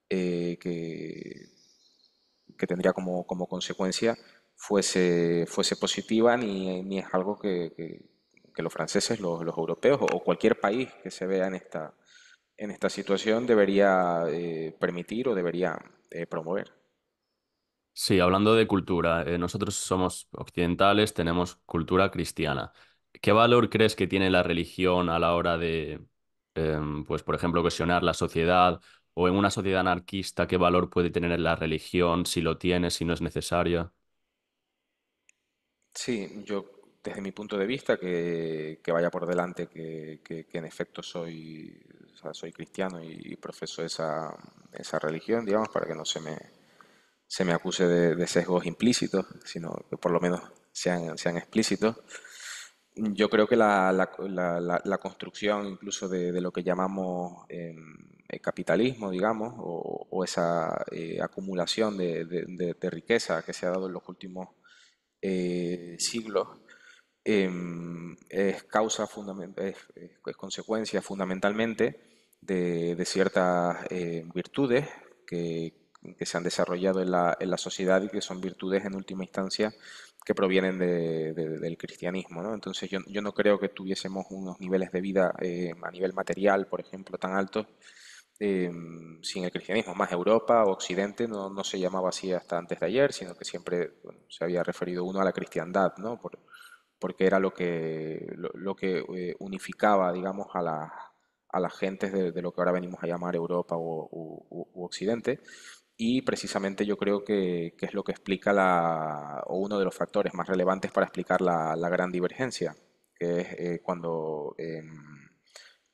Speaker 2: eh, que, tendría como, como, consecuencia fuese, fuese positiva ni, es algo que, los franceses, los, europeos o cualquier país que se vea en esta, en esta situación debería eh, permitir o debería eh, promover.
Speaker 1: Sí, hablando de cultura, nosotros somos occidentales, tenemos cultura cristiana. ¿Qué valor crees que tiene la religión a la hora de, Em, pues por ejemplo, cuestionar la sociedad o en una sociedad anarquista, ¿qué valor puede tener la religión? Si lo tiene, si no es necesario
Speaker 2: Sí, yo desde mi punto de vista, que, vaya por delante, que, en efecto soy, soy cristiano y, profeso esa, religión, digamos, para que no se me, se me acuse de, sesgos implícitos, sino que por lo menos sean, sean explícitos yo creo que la, construcción incluso de, lo que llamamos eh, eh, capitalismo, digamos, o, esa eh, acumulación de, riqueza que se ha dado en los últimos siglos, es causa es, consecuencia fundamentalmente de, ciertas virtudes que, se han desarrollado en la sociedad y que son virtudes en última instancia que provienen del cristianismo. ¿no? Entonces yo, yo, no creo que tuviésemos unos niveles de vida eh, a nivel material, por ejemplo, tan altos eh, sin el cristianismo. Más Europa, Occidente, no, no, se llamaba así hasta antes de ayer, sino que siempre se había referido uno a la cristiandad, ¿no? Por, porque era lo que, lo, que eh, unificaba, digamos, a, la, a las gentes de, lo que ahora venimos a llamar Europa o u Occidente y precisamente yo creo que, es lo que explica o uno de los factores más relevantes para explicar la, gran divergencia, que es eh, cuando eh,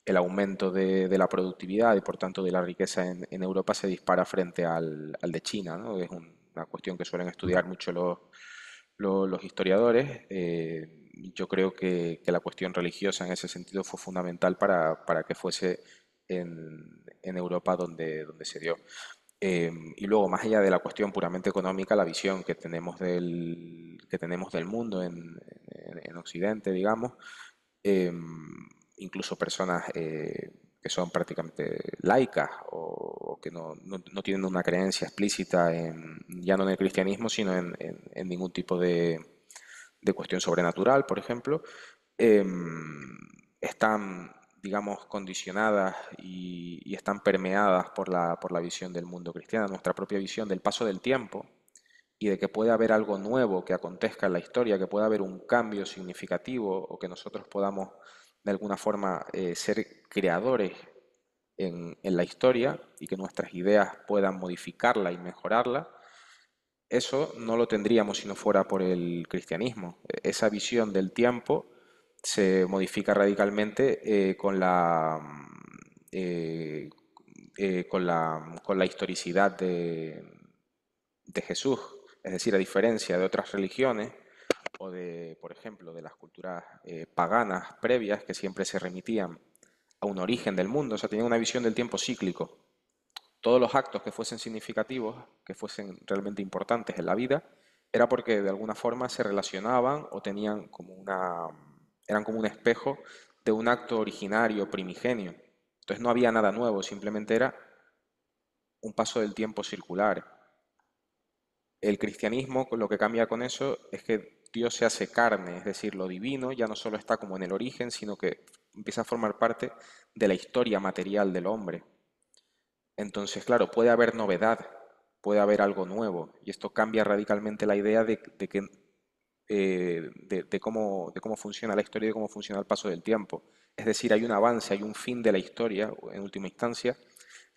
Speaker 2: el aumento de, la productividad y por tanto de la riqueza en, Europa se dispara frente al, de China, es una cuestión que suelen estudiar mucho los, historiadores. Eh, yo creo que, la cuestión religiosa en ese sentido fue fundamental para, que fuese en, Europa donde, donde se dio. Em, y luego, más allá de la cuestión puramente económica, la visión que tenemos del, que tenemos del mundo en, Occidente, digamos, em, incluso personas eh, que son prácticamente laicas o, que no, tienen una creencia explícita, ya no en el cristianismo, sino en, ningún tipo de, de, cuestión sobrenatural, por ejemplo, em, están digamos, condicionadas y, están permeadas por la, visión del mundo cristiano, nuestra propia visión del paso del tiempo y de que puede haber algo nuevo que acontezca en la historia, que pueda haber un cambio significativo o que nosotros podamos de alguna forma eh, ser creadores en, en, la historia y que nuestras ideas puedan modificarla y mejorarla, eso no lo tendríamos si no fuera por el cristianismo. E-, esa visión del tiempo se modifica radicalmente eh, con, la, mm, eh, eh, con, mm, con, la, historicidad de, de, Jesús. Es decir, a diferencia de otras religiones o de, por ejemplo, de las culturas paganas previas que siempre se remitían a un origen del mundo, o sea, tenían una visión del tiempo cíclico. Todos los actos que fuesen significativos, que fuesen realmente importantes en la vida, era porque de alguna forma se relacionaban o tenían como una eran como un espejo de un acto originario, primigenio. Entonces no había nada nuevo, simplemente era un paso del tiempo circular. El cristianismo lo que cambia con eso es que Dios se hace carne, es decir, lo divino ya no solo está como en el origen, sino que empieza a formar parte de la historia material del hombre. Entonces, claro, puede haber novedad, puede haber algo nuevo, y esto cambia radicalmente la idea de, que eh, de, cómo, funciona la historia y de cómo funciona el paso del tiempo. Es decir, hay un avance, hay un fin de la historia, en última instancia,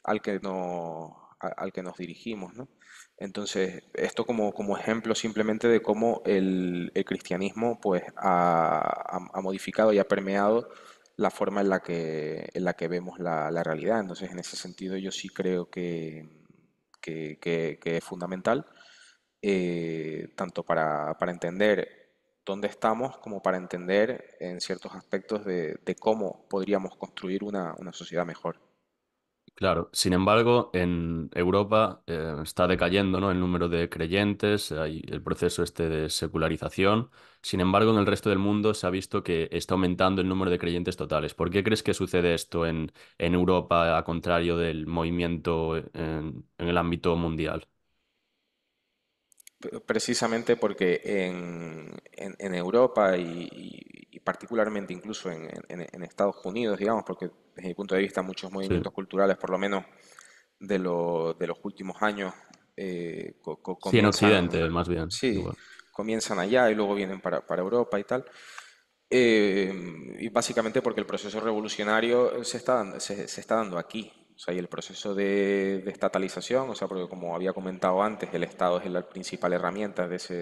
Speaker 2: al que, no, al que nos dirigimos. Entonces, esto como, como ejemplo simplemente de cómo el, cristianismo pues, ha, modificado y ha permeado la forma en la que, en la que vemos la, la realidad. Entonces, en ese sentido, yo sí creo que, que es fundamental eh, tanto para, entender dónde estamos como para entender en ciertos aspectos de, cómo podríamos construir una, sociedad mejor.
Speaker 1: Claro, sin embargo, en Europa eh, está decayendo el número de creyentes, hay el proceso este de secularización. Sin embargo, en el resto del mundo se ha visto que está aumentando el número de creyentes totales. ¿Por qué crees que sucede esto en, Europa, a contrario del movimiento en el ámbito mundial?
Speaker 2: precisamente porque en, en, Europa y, particularmente incluso en, Estados Unidos, digamos, porque desde mi punto de vista muchos movimientos culturales, por lo menos de, lo, de los últimos años, eh, más bien. Sí, comienzan allá y luego vienen para, para Europa y tal. Eh, y básicamente porque el proceso revolucionario se está, se, se está dando aquí, o sea, y el proceso de, de, estatalización, o sea, porque como había comentado antes, el Estado es la principal herramienta de ese,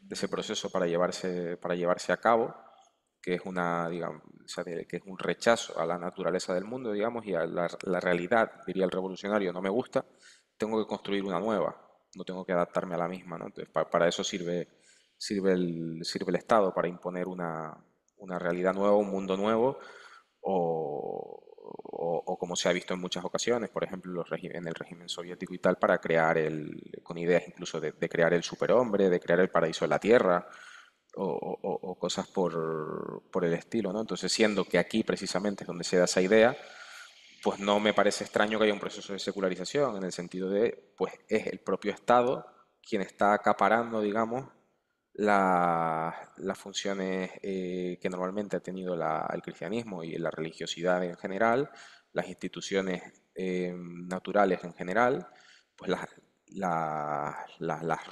Speaker 2: de ese proceso para llevarse, para llevarse a cabo, que es, una, digamos, que es un rechazo a la naturaleza del mundo, digamos, y a la, realidad, diría el revolucionario, no me gusta, tengo que construir una nueva, no tengo que adaptarme a la misma, ¿no? Entonces, para, para eso sirve, sirve, el, sirve el Estado, para imponer una, una realidad nueva, un mundo nuevo, o, o, como se ha visto en muchas ocasiones, por ejemplo, en el régimen soviético y tal, para crear el, con ideas incluso de, crear el superhombre, de crear el paraíso de la tierra, o, cosas por, el estilo, ¿no? Entonces, siendo que aquí precisamente es donde se da esa idea, pues no me parece extraño que haya un proceso de secularización, en el sentido de, pues es el propio Estado quien está acaparando, digamos, las funciones eh, que normalmente ha tenido el cristianismo y la religiosidad en general, las instituciones eh, naturales en general, pues las,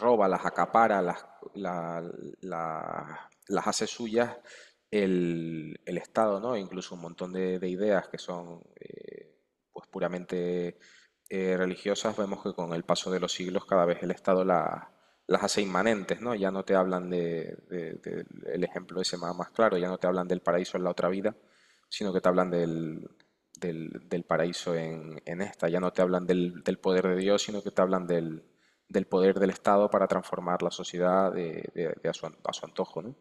Speaker 2: roba, las acapara, las, hace suyas el, Estado, ¿no? incluso un montón de, ideas que son eh, pues puramente religiosas, vemos que con el paso de los siglos cada vez el Estado la las hace inmanentes, Ya no te hablan de, el ejemplo ese más, claro, ya no te hablan del paraíso en la otra vida, sino que te hablan del, paraíso en, esta, ya no te hablan del, poder de Dios, sino que te hablan del, poder del Estado para transformar la sociedad a, su, antojo, ¿no?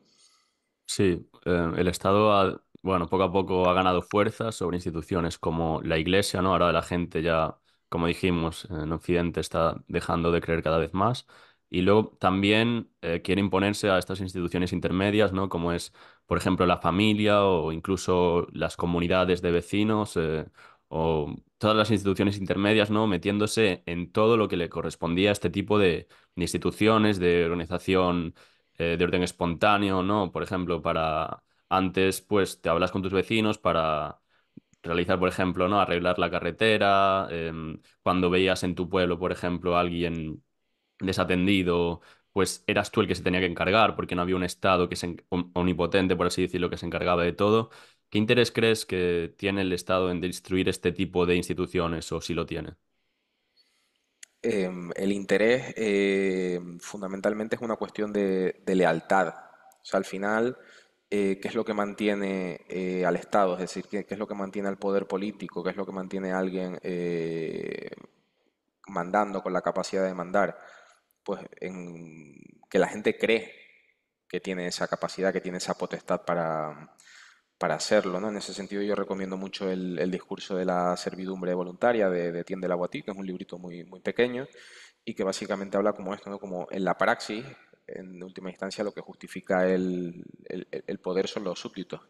Speaker 1: Sí, eh, el Estado bueno, poco a poco ha ganado fuerza sobre instituciones como la Iglesia, ¿no? Ahora la gente ya, como dijimos, en Occidente está dejando de creer cada vez más y luego también eh, quiere imponerse a estas instituciones intermedias, ¿no? Como es, por ejemplo, la familia o incluso las comunidades de vecinos eh, o todas las instituciones intermedias, ¿no? Metiéndose en todo lo que le correspondía a este tipo de instituciones, de organización eh, de orden espontáneo, ¿no? Por ejemplo, para antes, pues te hablas con tus vecinos para realizar, por ejemplo, ¿no? Arreglar la carretera, em, cuando veías en tu pueblo, por ejemplo, a alguien desatendido, pues eras tú el que se tenía que encargar, porque no había un Estado que es omnipotente, por así decirlo, que se encargaba de todo. ¿Qué interés crees que tiene el Estado en destruir este tipo de instituciones o si lo tiene?
Speaker 2: Em, el interés eh, fundamentalmente es una cuestión de, lealtad. O sea, al final, eh, ¿qué es lo que mantiene eh, al Estado? Es decir, ¿qué, ¿qué, es lo que mantiene al poder político? ¿Qué es lo que mantiene a alguien mandando con la capacidad de mandar? pues, en, que la gente cree que tiene esa capacidad, que tiene esa potestad para, hacerlo. ¿no? En ese sentido yo recomiendo mucho el, discurso de la servidumbre voluntaria de, de Tiende la Guatí, que es un librito muy, muy pequeño y que básicamente habla como esto, como en la paraxis en última instancia lo que justifica el, poder son los súbditos.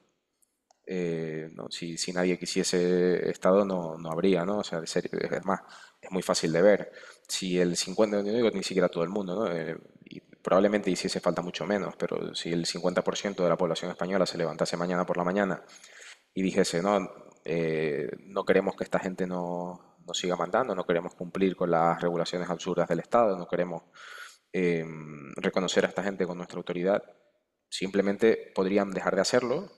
Speaker 2: Eh, no, si, nadie quisiese Estado no, no habría, ¿no? es muy fácil de ver si el 50, no digo ni siquiera todo el mundo, ¿no? Eh, y probablemente hiciese falta mucho menos, pero si el 50% de la población española se levantase mañana por la mañana y dijese, no, eh, no queremos que esta gente nos siga mandando, no queremos cumplir con las regulaciones absurdas del Estado, no queremos eh, reconocer a esta gente con nuestra autoridad, simplemente podrían dejar de hacerlo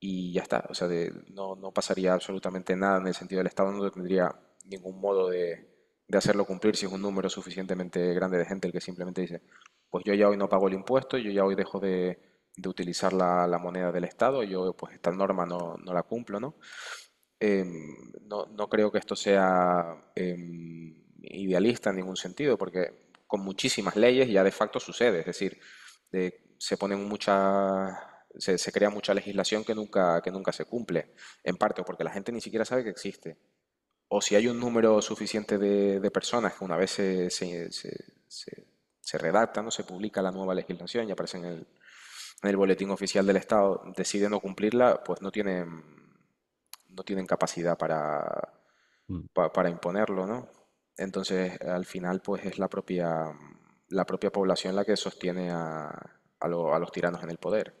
Speaker 2: y ya está. O sea, no, no pasaría absolutamente nada en el sentido del Estado, no tendría ningún modo de de hacerlo cumplir si es un número suficientemente grande de gente el que simplemente dice, pues yo ya hoy no pago el impuesto, yo ya hoy dejo de, utilizar la, moneda del Estado, yo pues esta norma no, la cumplo, em, ¿no? ¿no? creo que esto sea em, idealista en ningún sentido, porque con muchísimas leyes ya de facto sucede, es decir, se ponen muchas se, se, crea mucha legislación que nunca, que nunca se cumple, en parte porque la gente ni siquiera sabe que existe o si hay un número suficiente de, personas que una vez se, redacta, ¿no? se publica la nueva legislación y aparece en el, boletín oficial del Estado, decide no cumplirla, pues no tienen, no tienen capacidad para, mm. para imponerlo. ¿no? Entonces, al final, pues es la propia, la propia población la que sostiene a, a los tiranos en el poder.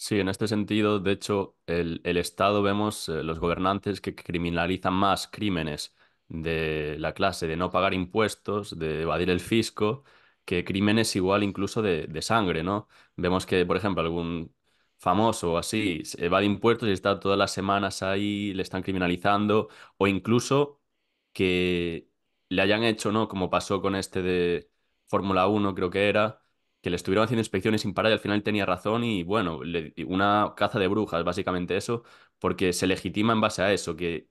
Speaker 1: Sí, en este sentido, de hecho, el, Estado vemos eh, los gobernantes que criminalizan más crímenes de la clase de no pagar impuestos, de evadir el fisco, que crímenes igual incluso de, de sangre, ¿no? Vemos que, por ejemplo, algún famoso o así evade impuestos y está todas las semanas ahí, le están criminalizando, o incluso que le hayan hecho, ¿no? Como pasó con este de Fórmula 1, creo que era que le estuvieron haciendo inspecciones sin parar y al final tenía razón y bueno, una caza de brujas, básicamente eso, porque se legitima en base a eso, que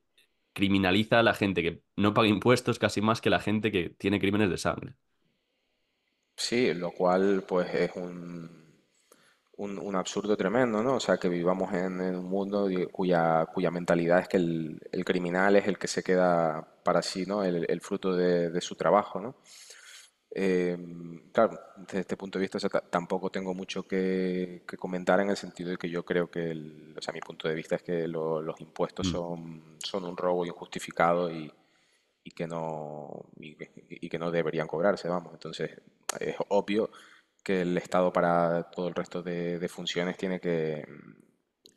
Speaker 1: criminaliza a la gente que no paga impuestos casi más que la gente que tiene crímenes de sangre.
Speaker 2: Sí, lo cual pues es un, absurdo tremendo, ¿no? O sea, que vivamos en, un mundo cuya, cuya mentalidad es que el, criminal es el que se queda para sí, ¿no? El, fruto de, de su trabajo, ¿no? Eh, claro, desde este punto de vista tampoco tengo mucho que, comentar en el sentido de que yo creo que, o sea, mi punto de vista es que los impuestos mm. son, son un robo injustificado y, que no y, que no deberían cobrarse, vamos. Entonces es obvio que el Estado para todo el resto de, funciones tiene que,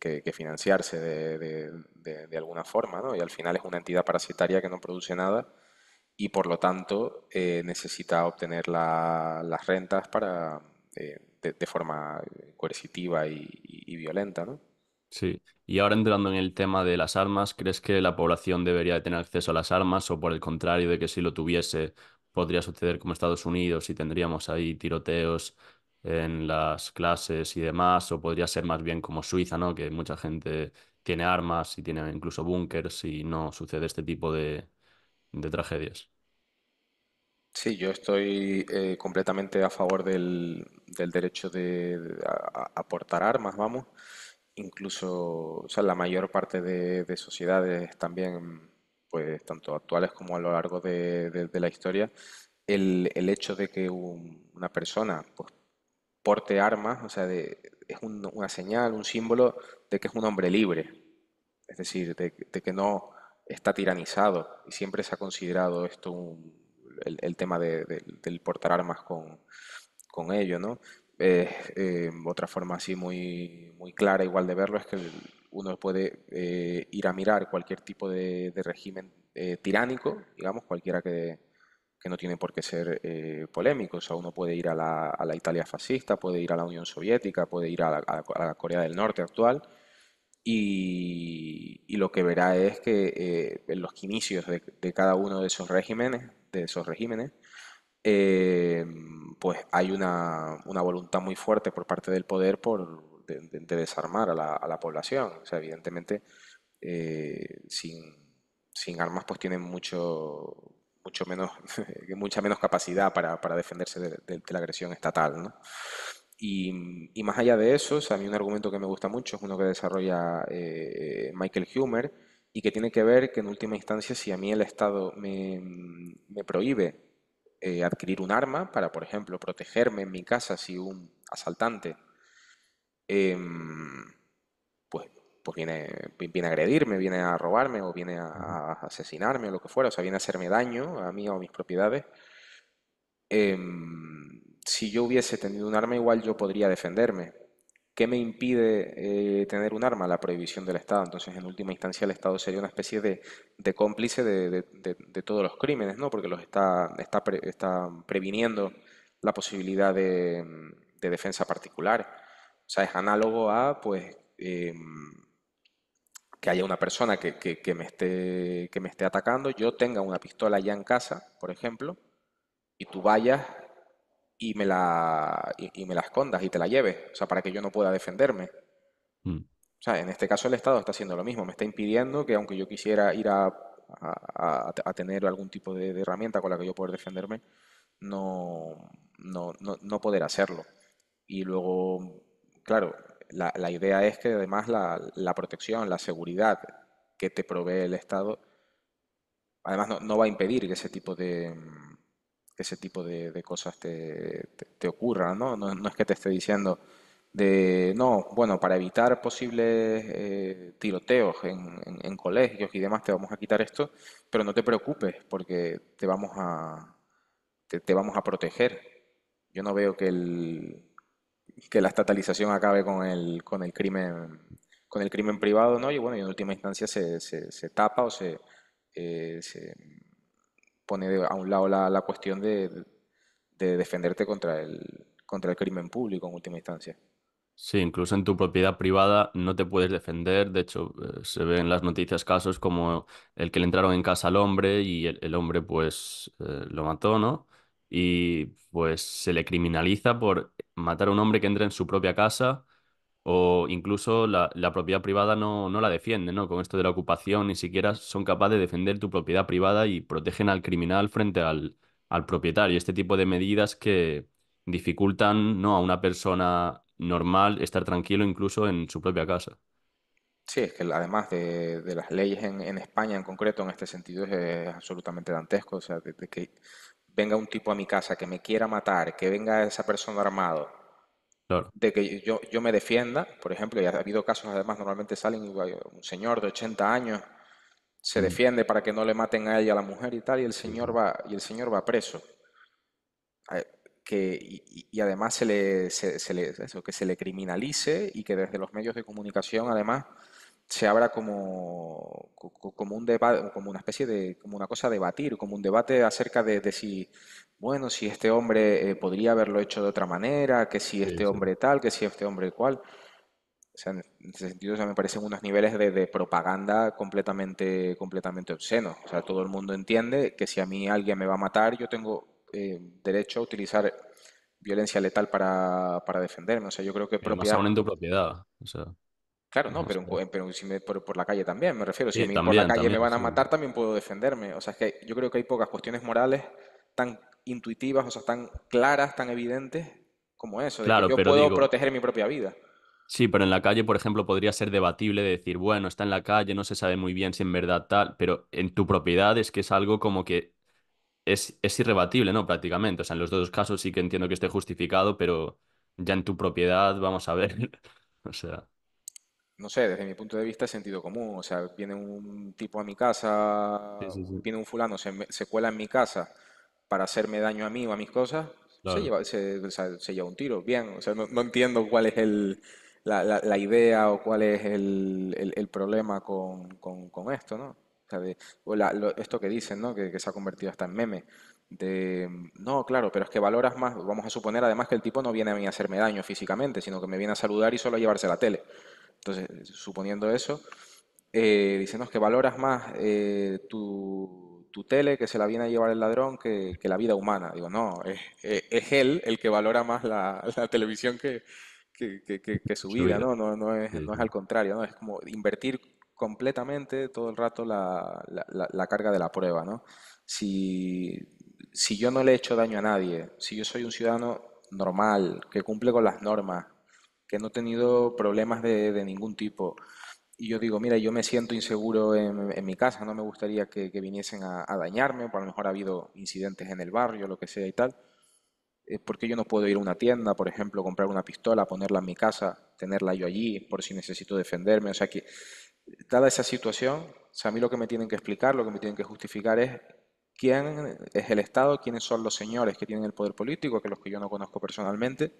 Speaker 2: que, financiarse de, de, de, alguna forma, ¿no? Y al final es una entidad parasitaria que no produce nada y por lo tanto eh, necesita obtener las rentas para, eh, de, forma eh, coercitiva y, violenta. ¿no?
Speaker 1: Sí, y ahora entrando en el tema de las armas, ¿crees que la población debería tener acceso a las armas o por el contrario de que si lo tuviese podría suceder como Estados Unidos y tendríamos ahí tiroteos en las clases y demás o podría ser más bien como Suiza, ¿no? que mucha gente tiene armas y tiene incluso búnkers y no sucede este tipo de tragedias.
Speaker 2: Sí, yo estoy eh, completamente a favor del, derecho de, a, portar armas, vamos. Incluso, o sea, la mayor parte de, sociedades también, pues tanto actuales como a lo largo de, la historia, el, el hecho de que una persona pues, porte armas, o sea, es una señal, un símbolo de que es un hombre libre. Es decir, de, de que no está tiranizado y siempre se ha considerado esto un, el, tema del portar armas con, con ello, ¿no? Eh, eh, otra forma así muy, muy clara igual de verlo es que uno puede eh, ir a mirar cualquier tipo de, régimen tiránico, digamos, cualquiera que, que, no tiene por qué ser polémico. O sea, uno puede ir a la, a la, Italia fascista, puede ir a la Unión Soviética, puede ir a la, a la Corea del Norte actual, y, y, lo que verá es que en los inicios de, de, cada uno de esos regímenes de esos regímenes, eh, pues hay una, voluntad muy fuerte por parte del poder por, de, desarmar a la, población. O sea, evidentemente, eh, sin, armas, pues tienen mucho, mucho menos, mucha menos capacidad para, defenderse de, la agresión estatal. Y, más allá de eso, a mí un argumento que me gusta mucho es uno que desarrolla eh, Michael Humer, y que tiene que ver que en última instancia si a mí el Estado me, mm, me prohíbe eh, adquirir un arma para, por ejemplo, protegerme en mi casa si un asaltante em, pues, pues, viene, viene, a agredirme, viene a robarme o viene a, asesinarme o lo que fuera, o sea, viene a hacerme daño a mí o a mis propiedades. Em, si yo hubiese tenido un arma igual yo podría defenderme, ¿Qué me impide eh, tener un arma? La prohibición del Estado. Entonces, en última instancia, el Estado sería una especie de, cómplice de, todos los crímenes, ¿no? Porque los está, previniendo la posibilidad de, defensa particular. O sea, es análogo a, pues, eh, que haya una persona que, me esté, que me esté atacando, yo tenga una pistola ya en casa, por ejemplo, y tú vayas y me la, y, me la escondas y te la lleves, o sea, para que yo no pueda defenderme. Mm. O sea, en este caso el Estado está haciendo lo mismo, me está impidiendo que aunque yo quisiera ir a, tener algún tipo de, herramienta con la que yo pueda defenderme, no, no, no, poder hacerlo. Y luego, claro, la, la idea es que además la, la, protección, la seguridad que te provee el Estado, además no va a impedir que ese tipo de, ese tipo de, cosas te, te, ocurran, ¿no? ¿no? es que te esté diciendo de, no, bueno, para evitar posibles eh, tiroteos en, colegios y demás te vamos a quitar esto, pero no te preocupes porque te vamos a, te, vamos a proteger. Yo no veo que, el, que la estatalización acabe con el, con el crimen con el crimen privado, ¿no? Y bueno, y en última instancia se, tapa o se eh, pone a un lado la, cuestión de, defenderte contra el, contra el crimen público en última instancia.
Speaker 1: Sí, incluso en tu propiedad privada no te puedes defender. De hecho, eh, se ven en las noticias casos como el que le entraron en casa al hombre y el, hombre pues eh, lo mató, ¿no? Y pues se le criminaliza por matar a un hombre que entra en su propia casa o incluso la, propiedad privada no, la defiende, ¿no? Con esto de la ocupación ni siquiera son capaces de defender tu propiedad privada y protegen al criminal frente al, al propietario. Este tipo de medidas que dificultan ¿no? a una persona normal estar tranquilo incluso en su propia casa.
Speaker 2: Sí, es que además de, las leyes en, en, España en concreto, en este sentido es, absolutamente dantesco. O sea, de, que venga un tipo a mi casa que me quiera matar, que venga esa persona armado, de que yo, yo me defienda, por ejemplo, y ha habido casos, además, normalmente salen un señor de 80 años se mm. defiende para que no le maten a ella, a la mujer y tal, y el señor va, y el señor va preso. Que, y, además se le, se le, eso, que se le criminalice y que desde los medios de comunicación, además, se abra como, como, un debate, como una especie de, como una cosa a debatir, como un debate acerca de, si, bueno, si este hombre eh, podría haberlo hecho de otra manera, que si este hombre tal, que si este hombre cual. O sea, en ese sentido, me parecen unos niveles de, propaganda completamente, completamente obscenos. O sea, todo el mundo entiende que si a mí alguien me va a matar, yo tengo eh, derecho a utilizar violencia letal para, para defenderme. O sea, yo creo que... Propiedad... aún en
Speaker 1: propiedad. O sea...
Speaker 2: Claro, no, pero, si me, por, la calle también, me refiero. Si a me, por la calle me van a matar, también puedo defenderme. O sea, es que yo creo que hay pocas cuestiones morales tan intuitivas, o sea, tan claras, tan evidentes como eso. Claro, yo puedo proteger mi propia vida.
Speaker 1: Sí, pero en la calle, por ejemplo, podría ser debatible decir, bueno, está en la calle, no se sabe muy bien si en verdad tal, pero en tu propiedad es que es algo como que es, es irrebatible, ¿no? Prácticamente. O sea, en los dos casos sí que entiendo que esté justificado, pero ya en tu propiedad, vamos a ver. o sea
Speaker 2: no sé, desde mi punto de vista es sentido común. O sea, viene un tipo a mi casa, viene un fulano, se, se cuela en mi casa para hacerme daño a mí o a mis cosas, se lleva, se, lleva un tiro. Bien, o sea, no, entiendo cuál es el, la, idea o cuál es el, problema con, esto, ¿no? O sea, o la- esto que dicen, ¿no? Que, se ha convertido hasta en meme. De, no, claro, pero es que valoras más, vamos a suponer además que el tipo no viene a mí a hacerme daño físicamente, sino que me viene a saludar y solo a llevarse la tele. Entonces, suponiendo eso, eh, dicenos que valoras más eh, tu, tele que se la viene a llevar el ladrón que, la vida humana. Digo, no, es, él el que valora más la, televisión que, su, vida, ¿no? No, es, al contrario, ¿no? Es como invertir completamente todo el rato la, carga de la prueba, Si, si yo no le he hecho daño a nadie, si yo soy un ciudadano normal, que cumple con las normas, que no he tenido problemas de, de ningún tipo. Y yo digo, mira, yo me siento inseguro en, en mi casa, no me gustaría que, que viniesen a, dañarme, o a lo mejor ha habido incidentes en el barrio, lo que sea y tal. Eh, ¿Por qué yo no puedo ir a una tienda, por ejemplo, comprar una pistola, ponerla en mi casa, tenerla yo allí, por si necesito defenderme? O sea que, dada esa situación, sea, a mí lo que me tienen que explicar, lo que me tienen que justificar es quién es el Estado, quiénes son los señores que tienen el poder político, que los que yo no conozco personalmente,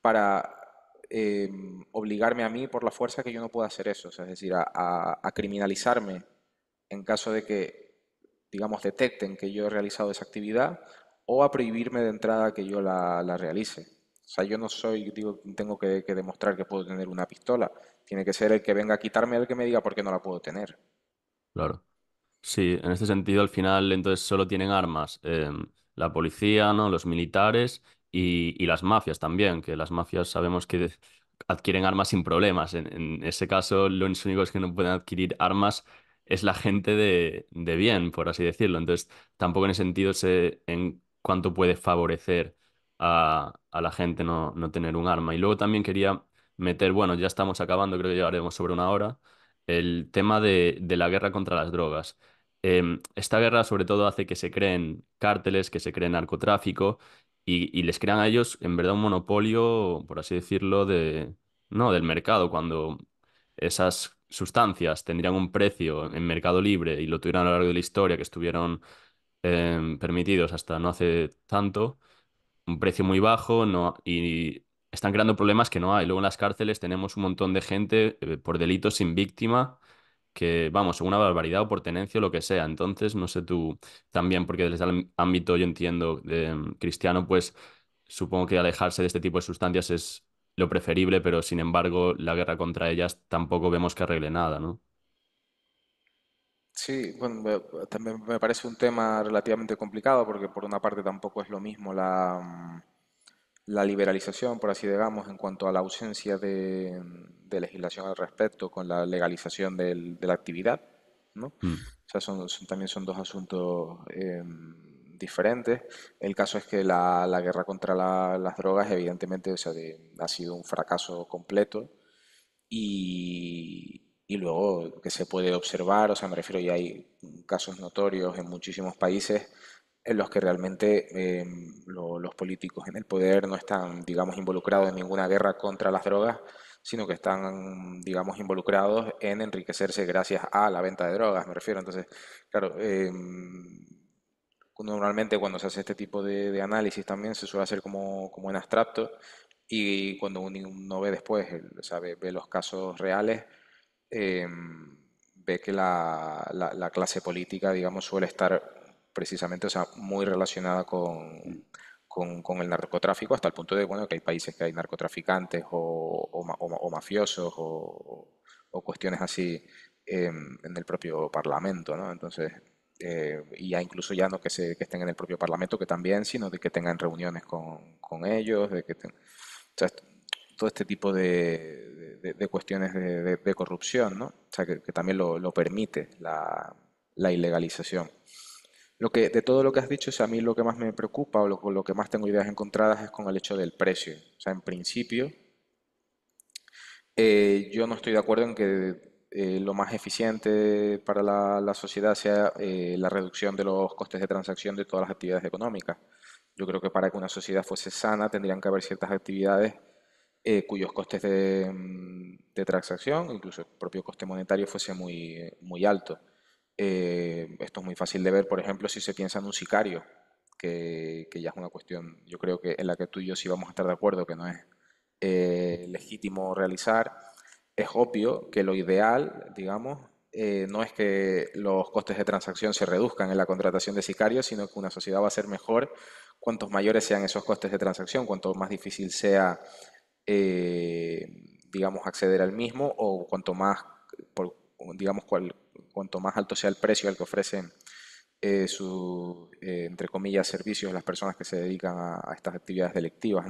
Speaker 2: para Em, obligarme a mí por la fuerza que yo no pueda hacer eso, es decir, a, criminalizarme en caso de que, digamos, detecten que yo he realizado esa actividad o a prohibirme de entrada que yo la, realice. O sea, yo no soy, digo, tengo que, demostrar que puedo tener una pistola. Tiene que ser el que venga a quitarme el que me diga por qué no la puedo tener.
Speaker 1: Claro. Sí, en este sentido, al final, entonces solo tienen armas em, la policía, ¿no? los militares y, las mafias también, que las mafias sabemos que adquieren armas sin problemas. En, ese caso, los únicos que no pueden adquirir armas es la gente de, bien, por así decirlo. Entonces, tampoco en ese sentido sé en cuánto puede favorecer a, la gente no, tener un arma. Y luego también quería meter, bueno, ya estamos acabando, creo que llevaremos sobre una hora, el tema de, la guerra contra las drogas. Em, esta guerra sobre todo hace que se creen cárteles, que se creen narcotráfico y, les crean a ellos, en verdad, un monopolio, por así decirlo, de, no, del mercado, cuando esas sustancias tendrían un precio en mercado libre y lo tuvieron a lo largo de la historia, que estuvieron em, permitidos hasta no hace tanto, un precio muy bajo no, y están creando problemas que no hay. Luego en las cárceles tenemos un montón de gente eh, por delitos sin víctima que, vamos, una barbaridad o por tenencia o lo que sea. Entonces, no sé tú también, porque desde el ámbito, yo entiendo, de, mm, cristiano, pues supongo que alejarse de este tipo de sustancias es lo preferible, pero sin embargo, la guerra contra ellas tampoco vemos que arregle nada, ¿no?
Speaker 2: Sí, bueno, también me parece un tema relativamente complicado porque por una parte tampoco es lo mismo la mm, la liberalización, por así digamos, en cuanto a la ausencia de, mm, legislación al respecto con la legalización de la actividad. ¿no? Mm. O sea, también son dos asuntos em, diferentes. El caso es que la, guerra contra las drogas, evidentemente, ha sido un fracaso completo. Y, luego que se puede observar, o sea, me refiero, ya hay casos notorios en muchísimos países en los que realmente em, los políticos en el poder no están, digamos, involucrados en ninguna guerra contra las drogas, sino que están, digamos, involucrados en enriquecerse gracias a la venta de drogas, me refiero. Entonces, claro, em, normalmente cuando se hace este tipo de, análisis también se suele hacer como, en abstracto y cuando uno ve después, sabe, ve los casos reales, em, ve que la clase política, digamos, suele estar precisamente, o sea, muy relacionada mm. con, con, el narcotráfico, hasta el punto de, bueno, que hay países que hay narcotraficantes o, o, mafiosos o, cuestiones así em, en el propio parlamento, ¿no? Entonces, eh, y ya incluso ya no que, se, que estén en el propio Parlamento, que también, sino de que tengan reuniones con, con ellos, de que ten, o sea, todo este tipo de, de, cuestiones de, de, corrupción, ¿no? O sea, que, también lo, permite la, la ilegalización. Lo que, de todo lo que has dicho, es a mí lo que más me preocupa o lo, que más tengo ideas encontradas es con el hecho del precio. O sea, en principio, eh, yo no estoy de acuerdo en que eh, lo más eficiente para la, sociedad sea eh, la reducción de los costes de transacción de todas las actividades económicas. Yo creo que para que una sociedad fuese sana tendrían que haber ciertas actividades cuyos costes mm, de, transacción, incluso el propio coste monetario, fuese muy, muy alto. Eh, esto es muy fácil de ver, por ejemplo, si se piensa en un sicario, que, ya es una cuestión, yo creo que en la que tú y yo sí vamos a estar de acuerdo, que no es eh, legítimo realizar, es obvio que lo ideal, digamos, eh, no es que los costes de transacción se reduzcan en la contratación de sicarios, sino que una sociedad va a ser mejor cuantos mayores sean esos costes de transacción, cuanto más difícil sea, digamos, acceder al mismo o cuanto más, digamos, cual, cuanto más alto sea el precio al que ofrecen eh, sus, eh, entre comillas, servicios las personas que se dedican a, estas actividades delictivas.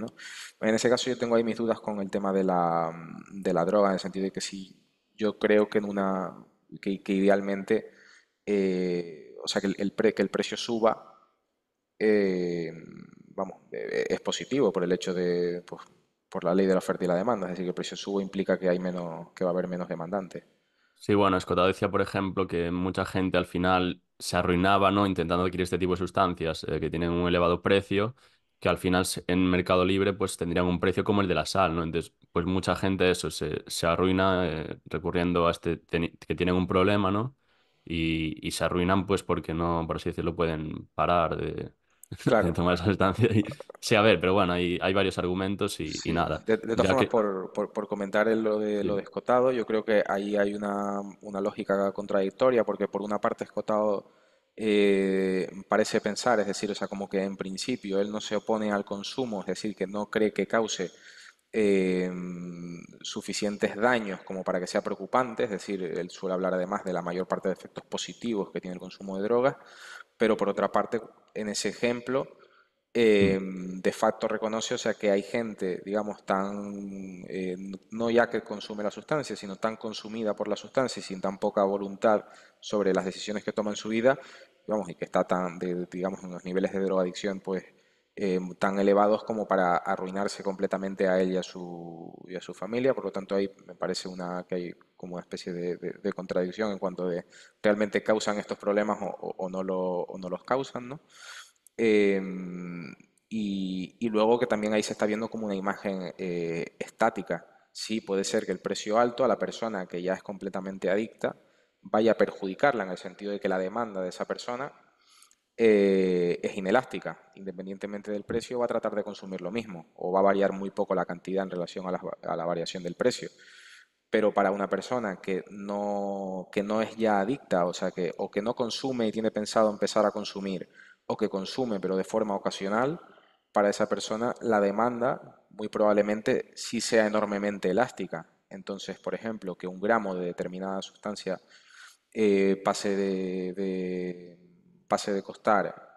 Speaker 2: En ese caso yo tengo ahí mis dudas con el tema de la, de la droga, en el sentido de que si yo creo que en una que, idealmente, eh, o sea, que el, pre, que el precio suba, eh, vamos, es positivo por el hecho de, pues, por la ley de la oferta y la demanda, es decir, que el precio suba implica que, hay menos, que va a haber menos demandantes.
Speaker 1: Sí, bueno, Escotado decía, por ejemplo, que mucha gente al final se arruinaba, ¿no? Intentando adquirir este tipo de sustancias eh, que tienen un elevado precio, que al final en mercado libre pues tendrían un precio como el de la sal, ¿no? Entonces, pues mucha gente eso se, arruina eh, recurriendo a este, que tienen un problema, ¿no? Y, y, se arruinan pues porque no, por así decirlo, pueden parar de, Sí, a ver, pero bueno, hay, hay varios argumentos y, nada. De, todas
Speaker 2: formas, por, comentar lo de lo escotado, yo creo que ahí hay una, lógica contradictoria, porque por una parte escotado eh, parece pensar, es decir, o sea, como que en principio él no se opone al consumo, es decir, que no cree que cause eh, suficientes daños como para que sea preocupante, es decir, él suele hablar además de la mayor parte de efectos positivos que tiene el consumo de drogas, pero por otra parte, en ese ejemplo, em, de facto reconoce, o sea, que hay gente, digamos, tan, eh, no ya que consume la sustancia, sino tan consumida por la sustancia y sin tan poca voluntad sobre las decisiones que toma en su vida, digamos, y que está tan, digamos, en los niveles de drogadicción, pues, eh, tan elevados como para arruinarse completamente a él y a, su, familia. Por lo tanto, ahí me parece una, que hay como una especie de, contradicción en cuanto de realmente causan estos problemas o, no, los causan. Em, y, luego que también ahí se está viendo como una imagen eh, estática. Sí, puede ser que el precio alto a la persona que ya es completamente adicta vaya a perjudicarla en el sentido de que la demanda de esa persona eh, es inelástica. Independientemente del precio, va a tratar de consumir lo mismo o va a variar muy poco la cantidad en relación a la, variación del precio. Pero para una persona que no, que no es ya adicta, o sea, que o que no consume y tiene pensado empezar a consumir, o que consume pero de forma ocasional, para esa persona la demanda muy probablemente sí sea enormemente elástica. Entonces, por ejemplo, que un gramo de determinada sustancia eh, pase de pase de costar 20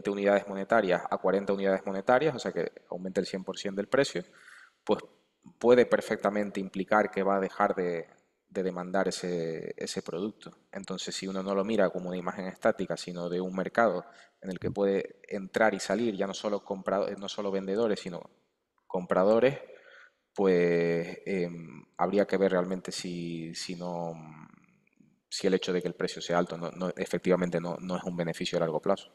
Speaker 2: eh, unidades monetarias a 40 unidades monetarias, o sea que aumente el 100% del precio, pues puede perfectamente implicar que va a dejar de, demandar ese, producto. Entonces, si uno no lo mira como una imagen estática, sino de un mercado en el que puede entrar y salir ya no solo, no solo vendedores, sino compradores, pues em, habría que ver realmente si, si no si el hecho de que el precio sea alto no, efectivamente no, no es un beneficio a largo plazo.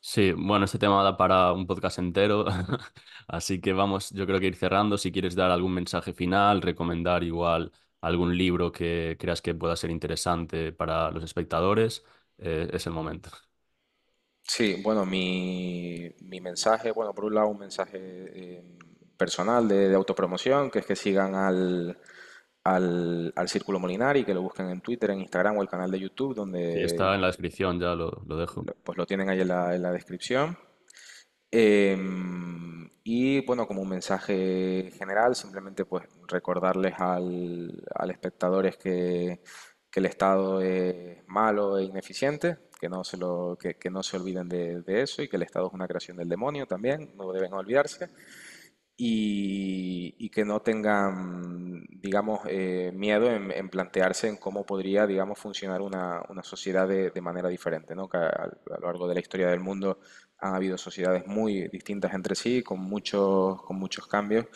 Speaker 1: Sí, bueno, este tema da para un podcast entero, así que vamos, yo creo que ir cerrando. Si quieres dar algún mensaje final, recomendar igual algún libro que creas que pueda ser interesante para los espectadores, eh, es el momento.
Speaker 2: Sí, bueno, mi, mensaje, bueno, por un lado un mensaje eh, personal de autopromoción, que es que sigan al, al, al, Círculo Molinari, que lo busquen en Twitter, en Instagram o el canal de YouTube, donde... está
Speaker 1: en la descripción, ya lo, lo
Speaker 2: dejo. Pues lo tienen ahí en la, descripción. Em, y bueno, como un mensaje general, simplemente pues recordarles al, al espectadores que, que, el Estado es malo e ineficiente, que no se, lo, que, que no se olviden de, de, eso y que el Estado es una creación del demonio también, no deben olvidarse y, que no tengan, digamos, eh, miedo en, plantearse en cómo podría, digamos, funcionar una, una sociedad de, manera diferente, ¿no? a, lo largo de la historia del mundo han habido sociedades muy distintas entre sí, con muchos, con muchos cambios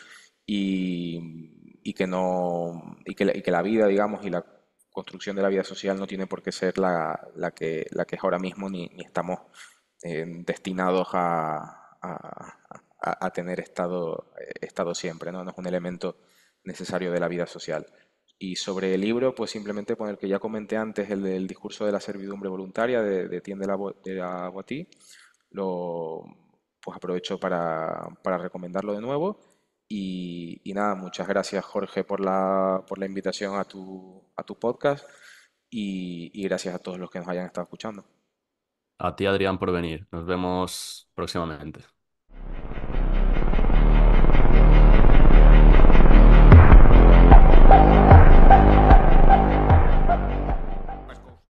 Speaker 2: y, y que no, y que, y que la vida, digamos, y la construcción de la vida social no tiene por qué ser la, la, que, la que es ahora mismo, ni, estamos eh, destinados a, a, tener estado, eh, estado siempre, ¿no? es un elemento necesario de la vida social. Y sobre el libro, pues simplemente poner que ya comenté antes el del discurso de la servidumbre voluntaria de, Tiende la, de la Guatí, lo, pues aprovecho para, para recomendarlo de nuevo. Y, nada, muchas gracias Jorge por la, por la invitación a tu, a tu podcast y gracias a todos los que nos hayan estado escuchando.
Speaker 1: A ti Adrián por venir. Nos vemos próximamente.